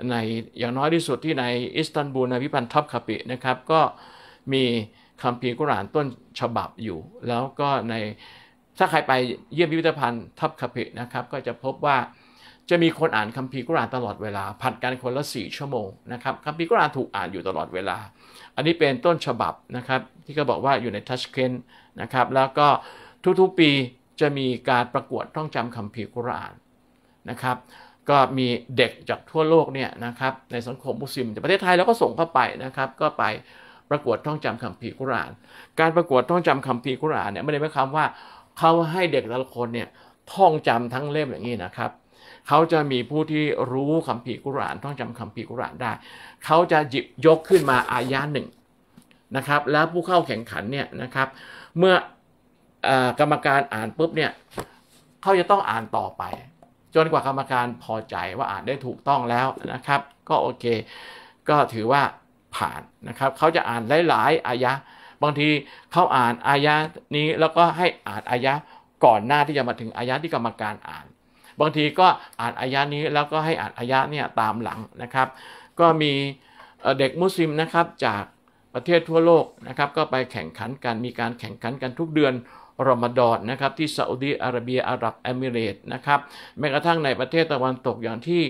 ในอย่างน้อยที่สุดที่ในอิสตันบูลในพิพันธ์ทับคาปินะครับ ก็มีคัมภีร์กุรานต้นฉบับอยู่ แล้วก็ใน ถ้าใครไปเยี่ยมพิพิธภัณฑ์ ทับคาพนะครับ ก็จะพบว่าจะมีคนอ่านคัมภีร์กุรานตลอดเวลาผัดกันคนละสี่ชั่วโมงนะครับ คัมภีร์กุรานถูกอ่านอยู่ตลอดเวลา อันนี้เป็นต้นฉบับนะครับ ที่เขาบอกว่าอยู่ในทัชเคนนะครับ แล้วก็ทุกๆปีจะมีการประกวดต้องจำคัมภีร์กุรานนะครับ ก็มีเด็กจากทั่วโลกเนี่ยนะครับ ในสังคมมุสลิม จากประเทศไทยแล้วก็ส่งเข้าไปนะครับ ก็ไปประกวดท่องจำคัมภีร์กุราน การประกวดท่องจำคัมภีร์กุรานเนี่ยไม่ได้หมายความว่าเขาให้เด็กแต่ละคนเนี่ยท่องจำทั้งเล่มอย่างนี้นะครับ เขาจะมีผู้ที่รู้คัมภีร์กุรานท่องจำคัมภีร์กุรานได้ เขาจะหยิบยกขึ้นมาอายะหนึ่งนะครับ แล้วผู้เข้าแข่งขันเนี่ยนะครับ เมื่อกรรมการอ่านปุ๊บเนี่ยเขาจะต้องอ่านต่อไป จนกว่ากรรมการพอใจว่าอ่านได้ถูกต้องแล้วนะครับ ก็โอเค ก็ถือว่าผ่านนะครับเขาจะอ่านหลายๆอายะ บางทีเขาอ่านอายะนี้แล้วก็ให้อ่านอายะก่อนหน้าที่จะมาถึงอายะที่กรรมการอ่านบางทีก็อ่านอายะนี้แล้วก็ให้อ่านอายะเนี่ยตามหลังนะครับ ก็มีเด็กมุสลิมนะครับจากประเทศทั่วโลกนะครับก็ไปแข่งขันกันมีการแข่งขันกันทุกเดือนรอมฎอนนะครับที่ซาอุดีอาระเบียอาหรับเอมิเรตนะครับแม้กระทั่งในประเทศตะวันตกอย่างที่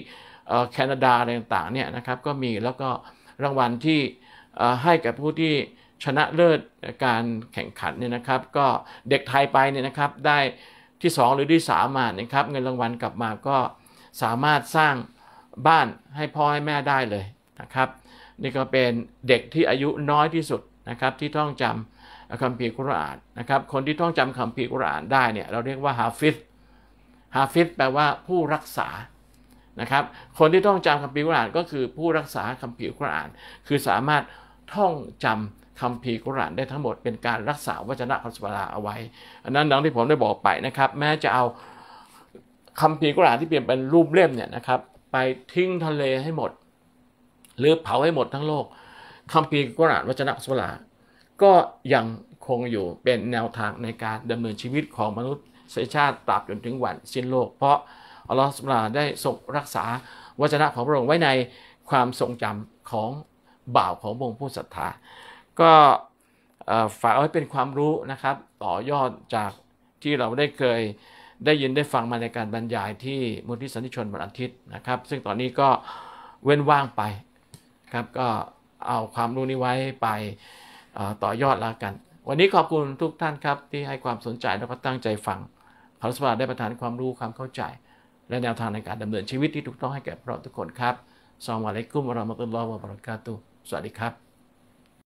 แคนาดาอะไรต่างๆเนี่ยนะครับก็มีแล้วก็รางวัลที่ให้กับผู้ที่ชนะเลิศการแข่งขันเนี่ยนะครับ ก็เด็กไทยไปเนี่ยนะครับได้ที่ 2 หรือที่สามานะครับเงินรางวัลกลับมาก็สามารถสร้างบ้านให้พ่อให้แม่ได้เลยนะครับนี่ก็เป็นเด็กที่อายุน้อยที่สุดนะครับที่ต้องจำคำพีกุรอานนะครับคนที่ต้องจำคำพีกุรอานได้เนี่ยเราเรียกว่าฮาฟิซฮาฟิซแปลว่าผู้รักษานะครับคนที่ท่องจำคัมภีร์กุรานก็คือผู้รักษาคัมภีร์กุรานคือสามารถท่องจำคัมภีร์กุรานได้ทั้งหมดเป็นการรักษาวจนะคำสุภาเอาไว้ อันนั้นดังที่ผมได้บอกไปนะครับแม้จะเอาคัมภีร์กุรานที่เปลี่ยนเป็นรูปเล่มเนี่ยนะครับไปทิ้งทะเลให้หมด หรือเผาให้หมดทั้งโลกคัมภีร์กุรานวจนะสุภาก็ยังคงอยู่เป็นแนวทางในการดำเนินชีวิตของมนุษย์ชาติตราบจนถึงวันสิ้นโลก เพราะอัลลอฮฺสุบลาได้ทรงรักษาวจนะของพระองค์ไว้ในความทรงจำของบ่าวของวงผู้ศรัทธา ก็ฝากเอาไว้เป็นความรู้นะครับต่อยอดจากที่เราได้เคยได้ยินได้ฟังมาในการบรรยาย ที่มูลที่สันติชนวันอาทิตย์นะครับ ซึ่งตอนนี้ก็เว้นว่างไปครับก็เอาความรู้นี้ไว้ไปต่อยอดแล้วกัน วันนี้ขอบคุณทุกท่านครับที่ให้ความสนใจและก็ตั้งใจฟังพระสดภาได้ประทานความรู้ความเข้าใจและแนวทางในการดำเนินชีวิตที่ถูกต้องให้แก่พวกเราทุกคนครับซองวะเลกุมอะรามาตุลลอฮ์วะบะเราะกาตุสวัสดีครับ